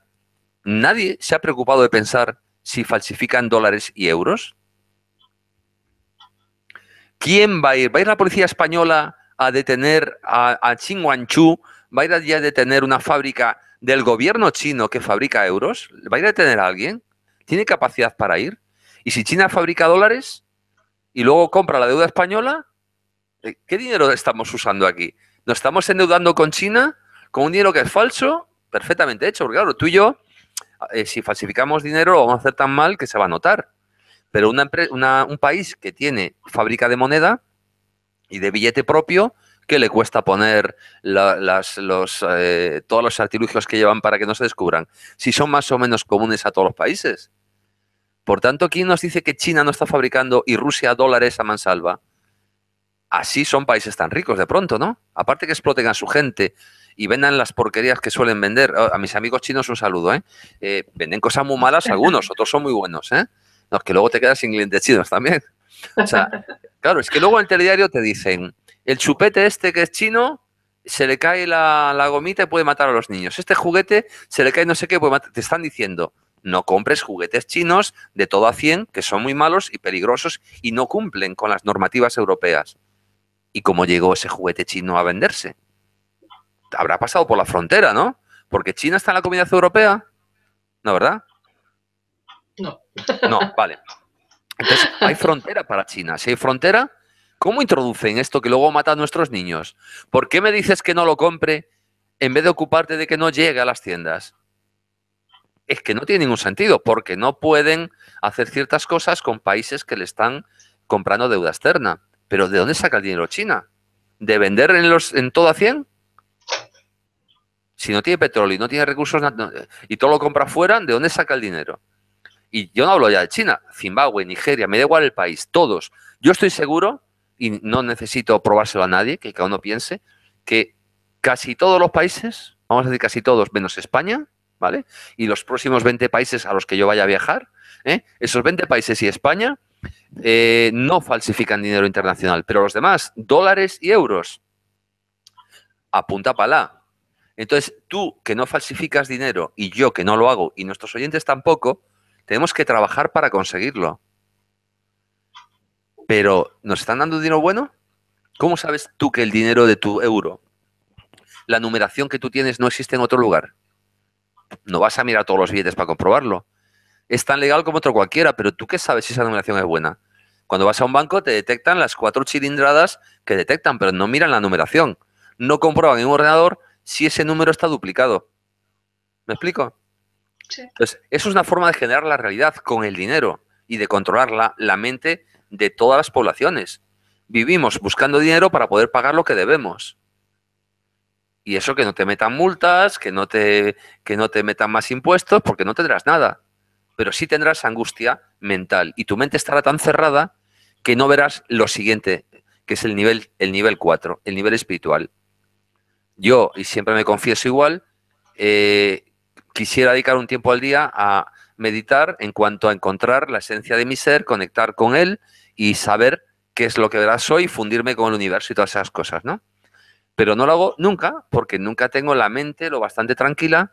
Nadie se ha preocupado de pensar si falsifican dólares y euros. ¿Quién va a ir? ¿Va a ir la policía española a detener a, a Wanchu, ¿Va a ir a detener una fábrica del gobierno chino que fabrica euros? ¿Va a ir a detener a alguien? ¿Tiene capacidad para ir? Y si China fabrica dólares y luego compra la deuda española, eh, ¿qué dinero estamos usando aquí? Nos estamos endeudando con China con un dinero que es falso, perfectamente hecho, porque claro, tú y yo, eh, si falsificamos dinero, lo vamos a hacer tan mal que se va a notar. Pero una, un país que tiene fábrica de moneda y de billete propio, ¿qué le cuesta poner eh, todos los artilugios que llevan para que no se descubran? Si son más o menos comunes a todos los países. Por tanto, ¿quién nos dice que China no está fabricando y Rusia dólares a mansalva? así son países tan ricos de pronto, ¿no? Aparte que exploten a su gente y vendan las porquerías que suelen vender. A mis amigos chinos un saludo, ¿eh? eh venden cosas muy malas algunos, otros son muy buenos, ¿eh? No, que luego te quedas sin clientes chinos también. O sea, claro, es que luego en el telediario te dicen, el chupete este que es chino, se le cae la, gomita y puede matar a los niños. Este juguete se le cae no sé qué, puede Te están diciendo, no compres juguetes chinos de todo a 100, que son muy malos y peligrosos y no cumplen con las normativas europeas y cómo llegó ese juguete chino a venderse. Habrá pasado por la frontera, ¿no? Porque China está en la comunidad europea, ¿no, verdad? No. No, vale. Entonces, hay frontera para China. Si hay frontera, ¿cómo introducen esto que luego mata a nuestros niños? ¿Por qué me dices que no lo compre en vez de ocuparte de que no llegue a las tiendas? Es que no tiene ningún sentido, porque no pueden hacer ciertas cosas con países que le están comprando deuda externa. ¿Pero de dónde saca el dinero China? ¿De vender en, los, en todo a 100? Si no tiene petróleo y no tiene recursos y todo lo compra fuera, ¿de dónde saca el dinero? Y yo no hablo ya de China, Zimbabue, Nigeria, me da igual el país, todos. Yo estoy seguro, y no necesito probárselo a nadie, que cada uno piense, que casi todos los países, vamos a decir casi todos, menos España, ¿vale? Y los próximos 20 países a los que yo vaya a viajar, ¿eh? esos 20 países y España eh, no falsifican dinero internacional, pero los demás, dólares y euros, apunta para palá. Entonces, tú que no falsificas dinero y yo que no lo hago y nuestros oyentes tampoco, tenemos que trabajar para conseguirlo. Pero, ¿nos están dando dinero bueno? ¿Cómo sabes tú que el dinero de tu euro, la numeración que tú tienes, no existe en otro lugar? No vas a mirar todos los billetes para comprobarlo es tan legal como otro cualquiera, pero tú qué sabes si esa numeración es buena. Cuando vas a un banco te detectan las cuatro cilindradas que detectan, pero no miran la numeración. No comprueban en un ordenador si ese número está duplicado. ¿Me explico? Sí. Entonces, eso es una forma de generar la realidad con el dinero y de controlar la, la mente de todas las poblaciones. Vivimos buscando dinero para poder pagar lo que debemos. Y eso que no te metan multas, que no te, que no te metan más impuestos, porque no tendrás nada pero sí tendrás angustia mental y tu mente estará tan cerrada que no verás lo siguiente, que es el nivel, el nivel 4, el nivel espiritual. Yo, y siempre me confieso igual, eh, quisiera dedicar un tiempo al día a meditar en cuanto a encontrar la esencia de mi ser, conectar con él y saber qué es lo que verás soy, fundirme con el universo y todas esas cosas, ¿no? Pero no lo hago nunca porque nunca tengo la mente lo bastante tranquila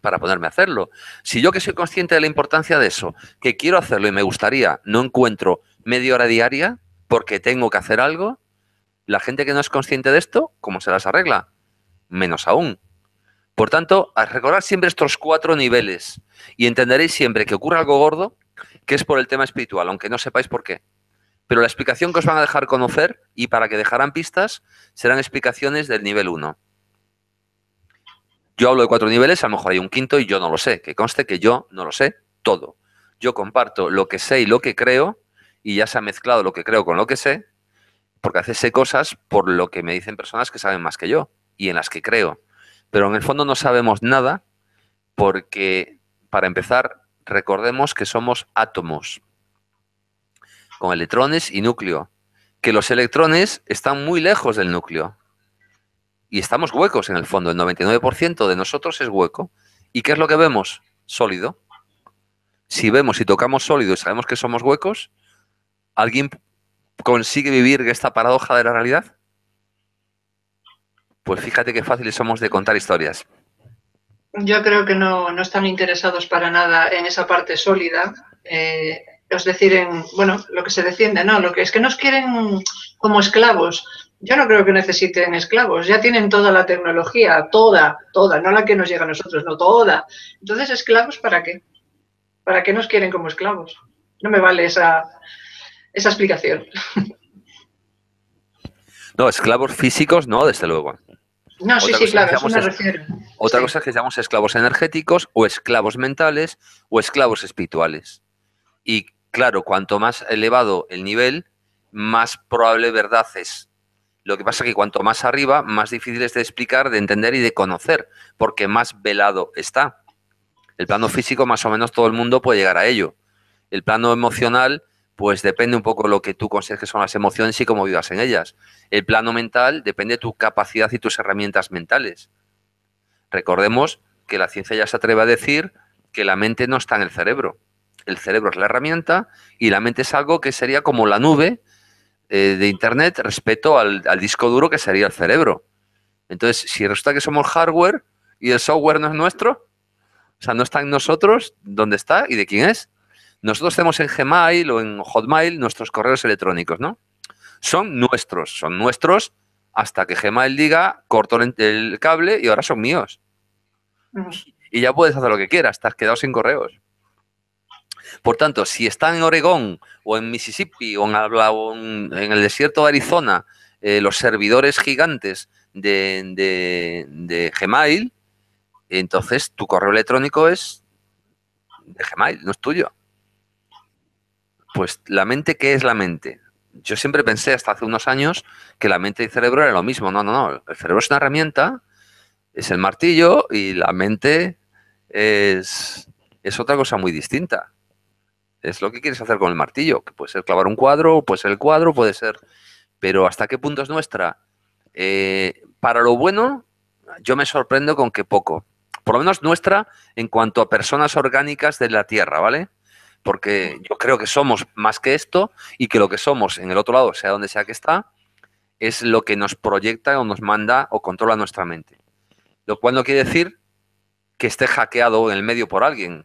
para ponerme a hacerlo. Si yo que soy consciente de la importancia de eso, que quiero hacerlo y me gustaría, no encuentro media hora diaria porque tengo que hacer algo, la gente que no es consciente de esto, ¿cómo se las arregla? Menos aún. Por tanto, al recordar siempre estos cuatro niveles y entenderéis siempre que ocurre algo gordo, que es por el tema espiritual, aunque no sepáis por qué. Pero la explicación que os van a dejar conocer y para que dejarán pistas serán explicaciones del nivel 1. Yo hablo de cuatro niveles, a lo mejor hay un quinto y yo no lo sé. Que conste que yo no lo sé todo. Yo comparto lo que sé y lo que creo y ya se ha mezclado lo que creo con lo que sé, porque hace sé cosas por lo que me dicen personas que saben más que yo y en las que creo. Pero en el fondo no sabemos nada porque, para empezar, recordemos que somos átomos con electrones y núcleo, que los electrones están muy lejos del núcleo. Y estamos huecos en el fondo, el 99% de nosotros es hueco. ¿Y qué es lo que vemos? Sólido. Si vemos y tocamos sólido y sabemos que somos huecos, ¿alguien consigue vivir esta paradoja de la realidad? Pues fíjate qué fáciles somos de contar historias. Yo creo que no, están interesados para nada en esa parte sólida. Eh, es decir, en, bueno, lo que se defiende, ¿no? Lo que es que nos quieren como esclavos. Yo no creo que necesiten esclavos, ya tienen toda la tecnología, toda, toda, no la que nos llega a nosotros, no toda. Entonces, ¿esclavos para qué? ¿Para qué nos quieren como esclavos? No me vale esa, esa explicación. No, esclavos físicos no, desde luego. No, sí, sí, claro, eso me refiero. Otra cosa es que llamamos esclavos energéticos o esclavos mentales o esclavos espirituales. Y claro, cuanto más elevado el nivel, más probable verdad es lo que pasa es que cuanto más arriba, más difícil es de explicar, de entender y de conocer, porque más velado está. El plano físico, más o menos todo el mundo puede llegar a ello. El plano emocional, pues depende un poco de lo que tú consideres que son las emociones y cómo vivas en ellas. El plano mental depende de tu capacidad y tus herramientas mentales. Recordemos que la ciencia ya se atreve a decir que la mente no está en el cerebro. El cerebro es la herramienta y la mente es algo que sería como la nube eh, de Internet respecto al, disco duro que sería el cerebro. Entonces, si resulta que somos hardware y el software no es nuestro, o sea, no está en nosotros, ¿dónde está y de quién es? Nosotros tenemos en Gmail o en Hotmail nuestros correos electrónicos, ¿no? Son nuestros, son nuestros hasta que Gmail diga, corto el cable y ahora son míos. Y ya puedes hacer lo que quieras, estás quedado sin correos. Por tanto, si están en Oregón o en Mississippi o en, el desierto de Arizona eh, los servidores gigantes de, Gmail, entonces tu correo electrónico es de Gmail, no es tuyo. Pues la mente, ¿qué es la mente? Yo siempre pensé hasta hace unos años que la mente y el cerebro era lo mismo. No, no, no. El cerebro es una herramienta, es el martillo y la mente es, es otra cosa muy distinta es lo que quieres hacer con el martillo, que puede ser clavar un cuadro, puede ser el cuadro, puede ser... Pero ¿hasta qué punto es nuestra? Eh, para lo bueno, yo me sorprendo con que poco. Por lo menos nuestra en cuanto a personas orgánicas de la Tierra, ¿vale? Porque yo creo que somos más que esto y que lo que somos en el otro lado, sea donde sea que está, es lo que nos proyecta o nos manda o controla nuestra mente. Lo cual no quiere decir que esté hackeado en el medio por alguien,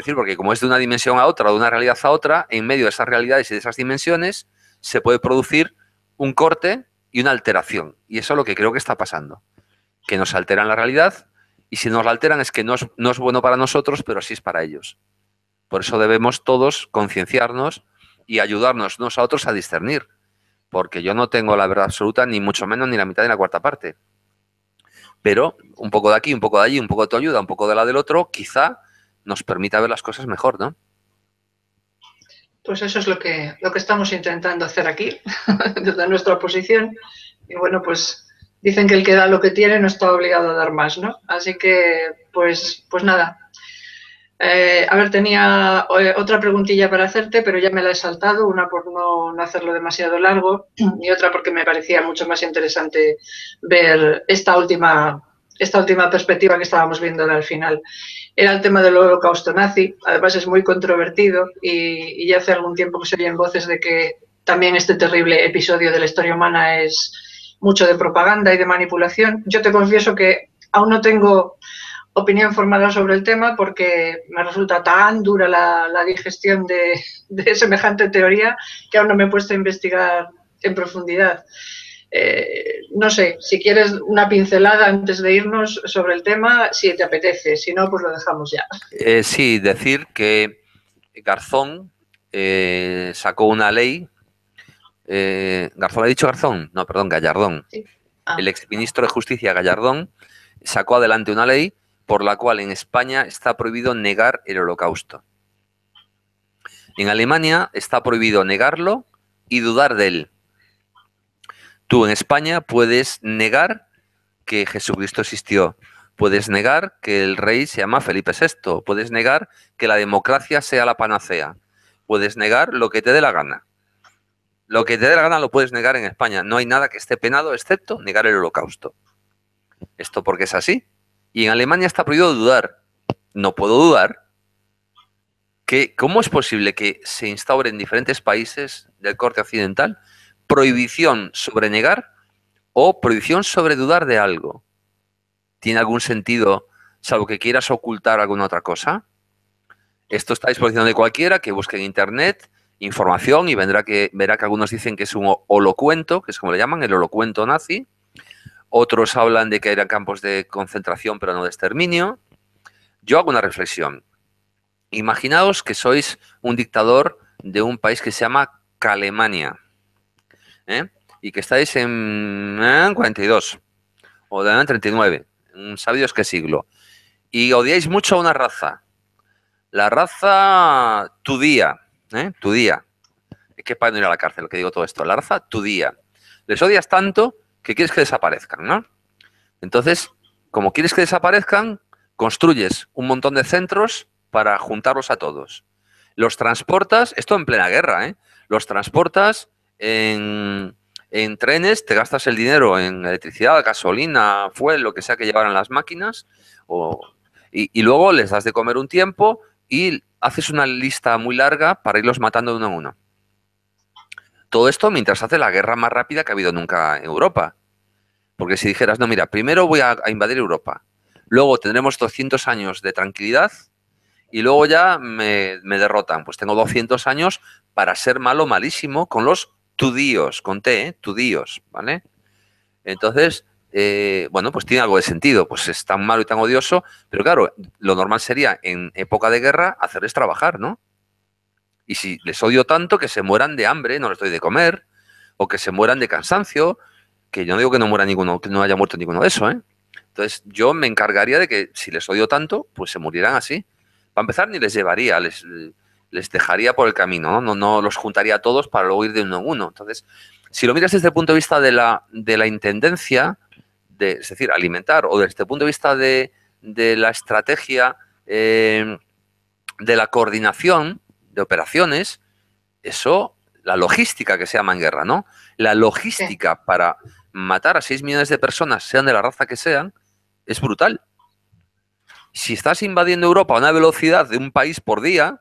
decir, porque como es de una dimensión a otra, de una realidad a otra, en medio de esas realidades y de esas dimensiones se puede producir un corte y una alteración. Y eso es lo que creo que está pasando. Que nos alteran la realidad y si nos la alteran es que no es, no es bueno para nosotros, pero sí es para ellos. Por eso debemos todos concienciarnos y ayudarnos unos a otros a discernir. Porque yo no tengo la verdad absoluta, ni mucho menos ni la mitad ni la cuarta parte. Pero un poco de aquí, un poco de allí, un poco de tu ayuda, un poco de la del otro, quizá nos permita ver las cosas mejor, ¿no? Pues eso es lo que, lo que estamos intentando hacer aquí, desde nuestra posición. Y bueno, pues dicen que el que da lo que tiene no está obligado a dar más, ¿no? Así que, pues, pues nada. Eh, a ver, tenía eh, otra preguntilla para hacerte, pero ya me la he saltado, una por no, no hacerlo demasiado largo y otra porque me parecía mucho más interesante ver esta última esta última perspectiva que estábamos viendo al final. Era el tema del holocausto nazi, además es muy controvertido y, ya hace algún tiempo que se oyen voces de que también este terrible episodio de la historia humana es mucho de propaganda y de manipulación. Yo te confieso que aún no tengo opinión formada sobre el tema porque me resulta tan dura la, digestión de semejante teoría que aún no me he puesto a investigar en profundidad. Eh, no sé, si quieres una pincelada antes de irnos sobre el tema, si te apetece, si no, pues lo dejamos ya. Eh, sí, decir que Garzón eh, sacó una ley. ¿Garzón ha dicho Garzón? No, perdón, Gallardón. Ah. El exministro de Justicia Gallardón sacó adelante una ley por la cual en España está prohibido negar el holocausto. En Alemania está prohibido negarlo y dudar de él Tú en España puedes negar que Jesucristo existió, puedes negar que el rey se llama Felipe VI, puedes negar que la democracia sea la panacea, puedes negar lo que te dé la gana. Lo que te dé la gana lo puedes negar en España. No hay nada que esté penado excepto negar el holocausto. Esto porque es así. Y en Alemania está prohibido dudar. No puedo dudar que cómo es posible que se instaure en diferentes países del corte occidental prohibición sobre negar o prohibición sobre dudar de algo. ¿Tiene algún sentido, salvo que quieras ocultar alguna otra cosa? Esto está a disposición de cualquiera que busque en Internet información y vendrá que, verá que algunos dicen que es un holocuento, que es como le llaman, el holocuento nazi. Otros hablan de que eran campos de concentración pero no de exterminio. Yo hago una reflexión. Imaginaos que sois un dictador de un país que se llama Calemania. ¿eh? y que estáis en 42 o en 39, sabios qué siglo, y odiáis mucho a una raza. La raza, tu día, ¿eh? tu día. Es que para no ir a la cárcel que digo todo esto. La raza, tu día. Les odias tanto que quieres que desaparezcan, ¿no? Entonces, como quieres que desaparezcan, construyes un montón de centros para juntarlos a todos. Los transportas, esto en plena guerra, ¿eh? Los transportas en, trenes, te gastas el dinero en electricidad, gasolina, fuel, lo que sea que llevaran las máquinas, y, luego les das de comer un tiempo y haces una lista muy larga para irlos matando de uno a uno. Todo esto mientras hace la guerra más rápida que ha habido nunca en Europa. Porque si dijeras, no, mira, primero voy a, invadir Europa, luego tendremos 200 años de tranquilidad y luego ya me, me, derrotan. Pues tengo 200 años para ser malo, malísimo, con los tu Dios, con tu Dios, ¿vale? Entonces, eh, bueno, pues tiene algo de sentido, pues es tan malo y tan odioso, pero claro, lo normal sería en época de guerra hacerles trabajar, ¿no? Y si les odio tanto que se mueran de hambre, no les doy de comer, o que se mueran de cansancio, que yo no digo que no muera ninguno, que no haya muerto ninguno de eso, ¿eh? Entonces yo me encargaría de que si les odio tanto, pues se murieran así. Para empezar, ni les llevaría, les, les dejaría por el camino, ¿no? No, los juntaría a todos para luego ir de uno en uno. Entonces, si lo miras desde el punto de vista de la, de la intendencia, de, es decir, alimentar, o desde el punto de vista de, la estrategia eh, de la coordinación de operaciones, eso, la logística que se llama en guerra, ¿no? La logística para matar a 6 millones de personas, sean de la raza que sean, es brutal. Si estás invadiendo Europa a una velocidad de un país por día,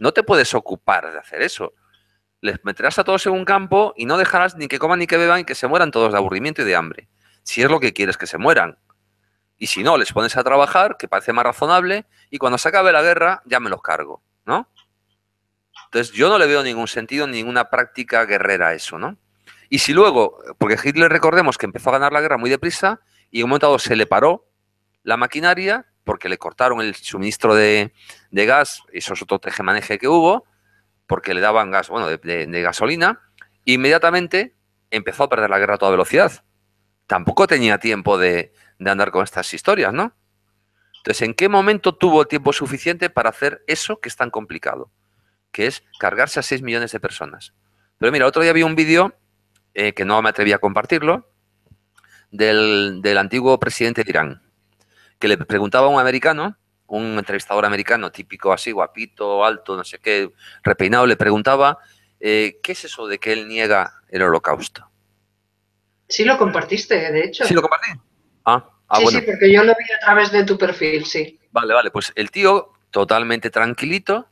no te puedes ocupar de hacer eso. Les meterás a todos en un campo y no dejarás ni que coman ni que beban y que se mueran todos de aburrimiento y de hambre. Si es lo que quieres que se mueran. Y si no, les pones a trabajar, que parece más razonable, y cuando se acabe la guerra ya me los cargo, ¿no? Entonces yo no le veo ningún sentido, ninguna práctica guerrera a eso, ¿no? Y si luego, porque Hitler recordemos que empezó a ganar la guerra muy deprisa y en un momento dado se le paró la maquinaria porque le cortaron el suministro de, gas, eso es otro tejemaneje que hubo, porque le daban gas, bueno, de, gasolina, e inmediatamente empezó a perder la guerra a toda velocidad. Tampoco tenía tiempo de, andar con estas historias, ¿no? Entonces, ¿en qué momento tuvo tiempo suficiente para hacer eso que es tan complicado? Que es cargarse a 6 millones de personas. Pero mira, otro día vi un vídeo, eh, que no me atreví a compartirlo, del, del antiguo presidente de Irán, que le preguntaba a un americano, un entrevistador americano típico así, guapito, alto, no sé qué, repeinado, le preguntaba, eh, ¿qué es eso de que él niega el holocausto? Sí, lo compartiste, de hecho. Sí, lo compartí. Ah, ah sí, sí, porque yo lo vi a través de tu perfil, sí. Vale, vale, pues el tío totalmente tranquilito,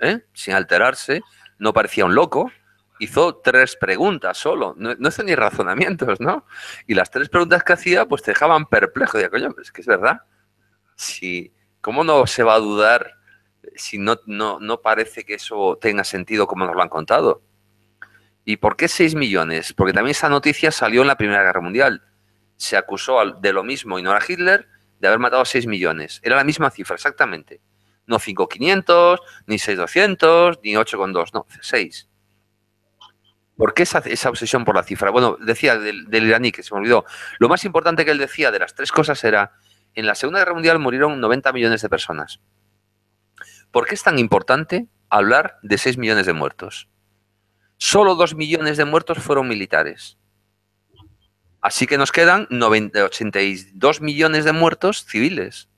¿eh? sin alterarse, no parecía un loco, hizo tres preguntas solo, no, no ni razonamientos, ¿no? Y las tres preguntas que hacía, pues te dejaban perplejo. Digo, coño, es que es verdad. Si, ¿Cómo no se va a dudar si no, no, parece que eso tenga sentido como nos lo han contado? ¿Y por qué seis millones? Porque también esa noticia salió en la Primera Guerra Mundial. Se acusó de lo mismo y no era Hitler de haber matado a 6 millones. Era la misma cifra, exactamente. No 5.500, ni 6.200, ni 8,2, no, 6. ¿Por qué esa, obsesión por la cifra? Bueno, decía del, iraní, que se me olvidó, lo más importante que él decía de las tres cosas era, en la Segunda Guerra Mundial murieron 90 millones de personas. ¿Por qué es tan importante hablar de 6 millones de muertos? Solo 2 millones de muertos fueron militares. Así que nos quedan 82 millones de muertos civiles.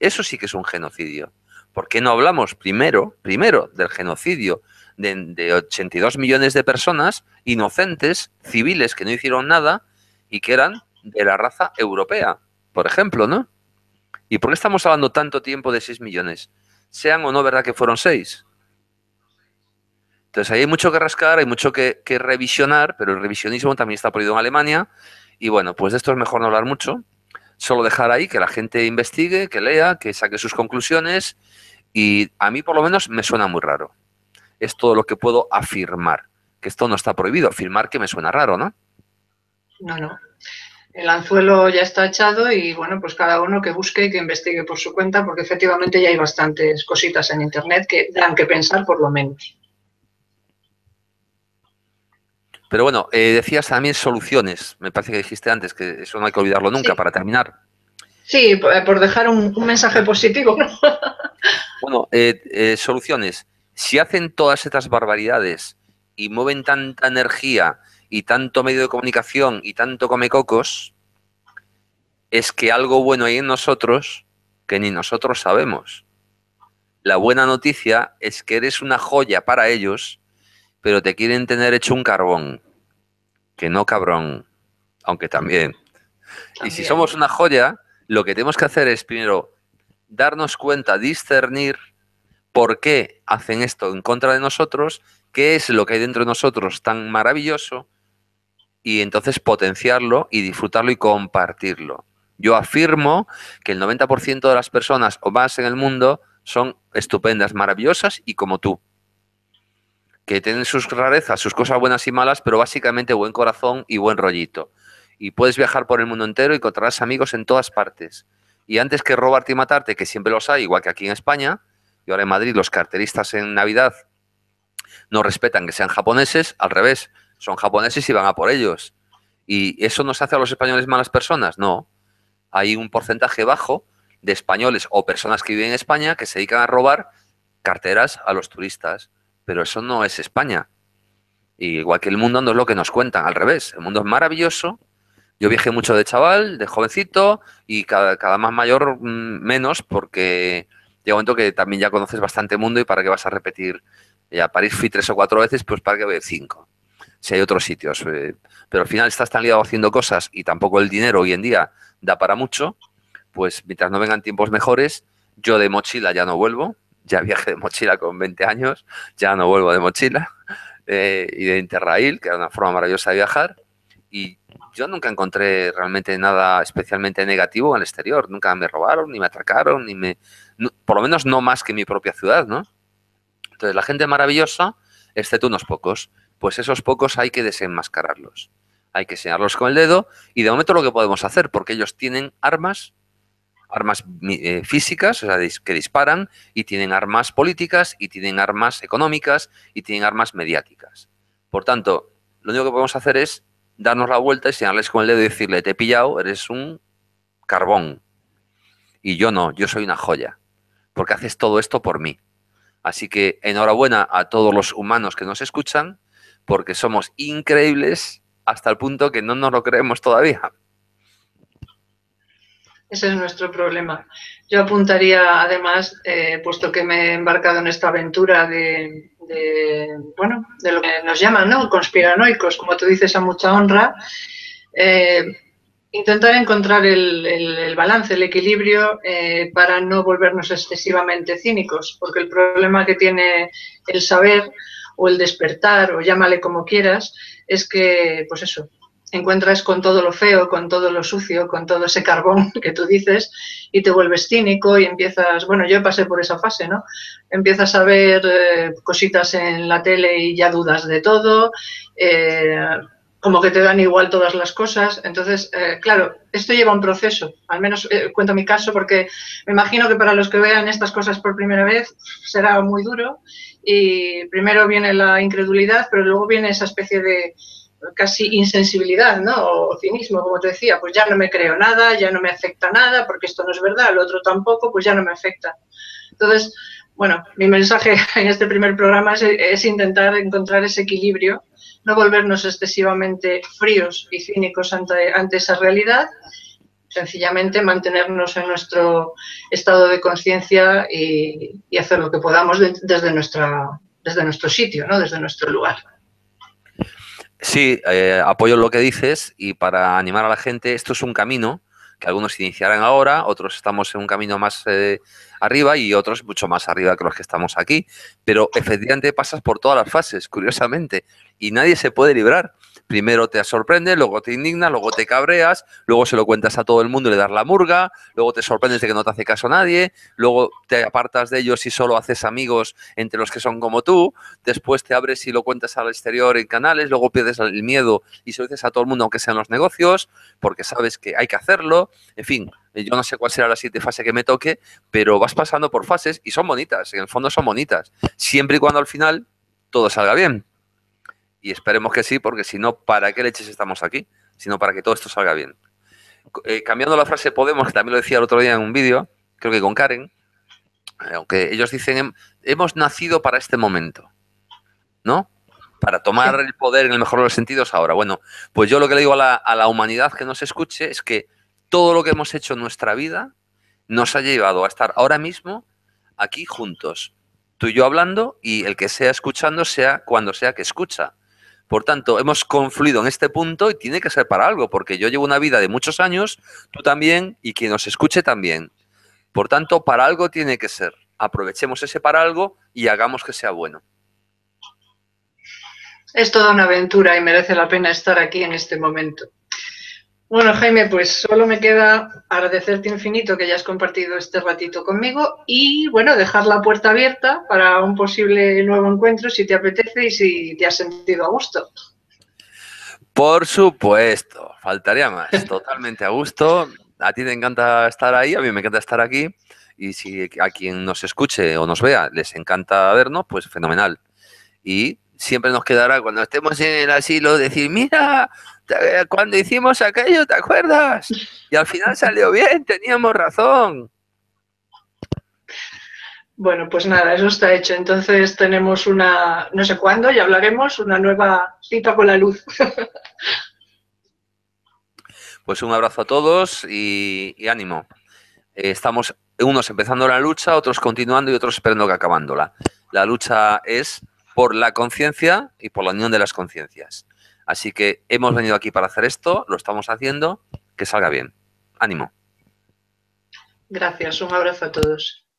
Eso sí que es un genocidio. ¿Por qué no hablamos primero, primero del genocidio de, 82 millones de personas inocentes, civiles, que no hicieron nada y que eran de la raza europea, por ejemplo, ¿no? ¿Y por qué estamos hablando tanto tiempo de 6 millones? Sean o no verdad que fueron 6. Entonces ahí hay mucho que rascar, hay mucho que, revisionar, pero el revisionismo también está prohibido en Alemania. Y bueno, pues de esto es mejor no hablar mucho, solo dejar ahí que la gente investigue, que lea, que saque sus conclusiones. Y a mí por lo menos me suena muy raro es todo lo que puedo afirmar. Que esto no está prohibido. Afirmar que me suena raro, ¿no? No, no. El anzuelo ya está echado y bueno, pues cada uno que busque y que investigue por su cuenta, porque efectivamente ya hay bastantes cositas en internet que dan que pensar por lo menos. Pero bueno, eh, decías también soluciones. Me parece que dijiste antes que eso no hay que olvidarlo nunca para terminar. Sí, por dejar un, mensaje positivo. bueno, eh, eh, soluciones si hacen todas estas barbaridades y mueven tanta energía y tanto medio de comunicación y tanto comecocos, es que algo bueno hay en nosotros que ni nosotros sabemos. La buena noticia es que eres una joya para ellos, pero te quieren tener hecho un carbón. Que no cabrón, aunque también. también. Y si somos una joya, lo que tenemos que hacer es primero darnos cuenta, discernir por qué hacen esto en contra de nosotros, qué es lo que hay dentro de nosotros tan maravilloso y entonces potenciarlo y disfrutarlo y compartirlo. Yo afirmo que el 90% de las personas o más en el mundo son estupendas, maravillosas y como tú. Que tienen sus rarezas, sus cosas buenas y malas, pero básicamente buen corazón y buen rollito. Y puedes viajar por el mundo entero y encontrarás amigos en todas partes. Y antes que robarte y matarte, que siempre los hay, igual que aquí en España, y ahora en Madrid los carteristas en Navidad no respetan que sean japoneses, al revés, son japoneses y van a por ellos. ¿Y eso nos hace a los españoles malas personas? No. Hay un porcentaje bajo de españoles o personas que viven en España que se dedican a robar carteras a los turistas, pero eso no es España. igual que el mundo no es lo que nos cuentan, al revés, el mundo es maravilloso. Yo viajé mucho de chaval, de jovencito, y cada, cada más mayor mm, menos, porque llega un momento que también ya conoces bastante mundo y para qué vas a repetir. Eh, a París fui tres o cuatro veces, pues para qué que cinco. Si hay otros sitios. Eh, pero al final estás tan liado haciendo cosas y tampoco el dinero hoy en día da para mucho, pues mientras no vengan tiempos mejores, yo de mochila ya no vuelvo. Ya viaje de mochila con 20 años, ya no vuelvo de mochila. Eh, y de Interrail, que era una forma maravillosa de viajar. Y yo nunca encontré realmente nada especialmente negativo al exterior. Nunca me robaron, ni me atracaron, ni me por lo menos no más que mi propia ciudad, ¿no? Entonces, la gente maravillosa, excepto unos pocos, pues esos pocos hay que desenmascararlos. Hay que señalarlos con el dedo y de momento lo que podemos hacer, porque ellos tienen armas, armas eh, físicas, o sea, que disparan, y tienen armas políticas, y tienen armas económicas, y tienen armas mediáticas. Por tanto, lo único que podemos hacer es darnos la vuelta y señalarles con el dedo y decirle, te he pillado, eres un carbón. Y yo no, yo soy una joya porque haces todo esto por mí. Así que enhorabuena a todos los humanos que nos escuchan, porque somos increíbles hasta el punto que no nos lo creemos todavía. Ese es nuestro problema. Yo apuntaría, además, eh, puesto que me he embarcado en esta aventura de, bueno, de lo que nos llaman, ¿no? Conspiranoicos, como tú dices, a mucha honra. Eh, intentar encontrar el, balance, el equilibrio eh, para no volvernos excesivamente cínicos, porque el problema que tiene el saber o el despertar, o llámale como quieras, es que, pues eso, encuentras con todo lo feo, con todo lo sucio, con todo ese carbón que tú dices y te vuelves cínico y empiezas, bueno, yo pasé por esa fase, ¿no? Empiezas a ver eh, cositas en la tele y ya dudas de todo. Eh, como que te dan igual todas las cosas. Entonces, eh, claro, esto lleva un proceso, al menos eh, cuento mi caso, porque me imagino que para los que vean estas cosas por primera vez será muy duro. Y primero viene la incredulidad, pero luego viene esa especie de casi insensibilidad, ¿no? O cinismo, como te decía, pues ya no me creo nada, ya no me afecta nada, porque esto no es verdad, lo otro tampoco, pues ya no me afecta. Entonces, bueno, mi mensaje en este primer programa es, es intentar encontrar ese equilibrio no volvernos excesivamente fríos y cínicos ante, esa realidad, sencillamente mantenernos en nuestro estado de conciencia y, hacer lo que podamos desde, nuestra, desde nuestro sitio, ¿no? desde nuestro lugar. Sí, eh, apoyo lo que dices y para animar a la gente, esto es un camino que algunos iniciarán ahora, otros estamos en un camino más eh, arriba y otros mucho más arriba que los que estamos aquí. Pero efectivamente pasas por todas las fases, curiosamente, y nadie se puede librar primero te sorprende, luego te indigna, luego te cabreas, luego se lo cuentas a todo el mundo y le das la murga, luego te sorprendes de que no te hace caso nadie, luego te apartas de ellos y solo haces amigos entre los que son como tú, después te abres y lo cuentas al exterior en canales, luego pierdes el miedo y se lo dices a todo el mundo aunque sean los negocios, porque sabes que hay que hacerlo, en fin. Eh, yo no sé cuál será la siguiente fase que me toque, pero vas pasando por fases y son bonitas, en el fondo son bonitas, siempre y cuando al final todo salga bien. Y esperemos que sí, porque si no, ¿para qué leches estamos aquí? Sino para que todo esto salga bien. Eh, cambiando la frase Podemos, que también lo decía el otro día en un vídeo, creo que con Karen, eh, aunque ellos dicen, hemos nacido para este momento, ¿no? Para tomar el poder en el mejor de los sentidos ahora. Bueno, pues yo lo que le digo a la, a la humanidad que nos escuche es que todo lo que hemos hecho en nuestra vida nos ha llevado a estar ahora mismo aquí juntos, tú y yo hablando y el que sea escuchando sea cuando sea que escucha. Por tanto, hemos confluido en este punto y tiene que ser para algo, porque yo llevo una vida de muchos años, tú también y quien nos escuche también. Por tanto, para algo tiene que ser. Aprovechemos ese para algo y hagamos que sea bueno. Es toda una aventura y merece la pena estar aquí en este momento. Bueno, Jaime, pues solo me queda agradecerte infinito que hayas compartido este ratito conmigo y, bueno, dejar la puerta abierta para un posible nuevo encuentro si te apetece y si te has sentido a gusto. Por supuesto, faltaría más. Totalmente a gusto. A ti te encanta estar ahí, a mí me encanta estar aquí. Y si a quien nos escuche o nos vea les encanta vernos, pues fenomenal. Y siempre nos quedará cuando estemos en el asilo decir, mira, eh, cuando hicimos aquello, ¿te acuerdas? Y al final salió bien, teníamos razón. Bueno, pues nada, eso está hecho. Entonces tenemos una, no sé cuándo, ya hablaremos, una nueva cita con la luz. Pues un abrazo a todos y, ánimo. Eh, estamos unos empezando la lucha, otros continuando y otros esperando que acabándola. La lucha es por la conciencia y por la unión de las conciencias. Así que hemos venido aquí para hacer esto, lo estamos haciendo, que salga bien. Ánimo. Gracias, un abrazo a todos.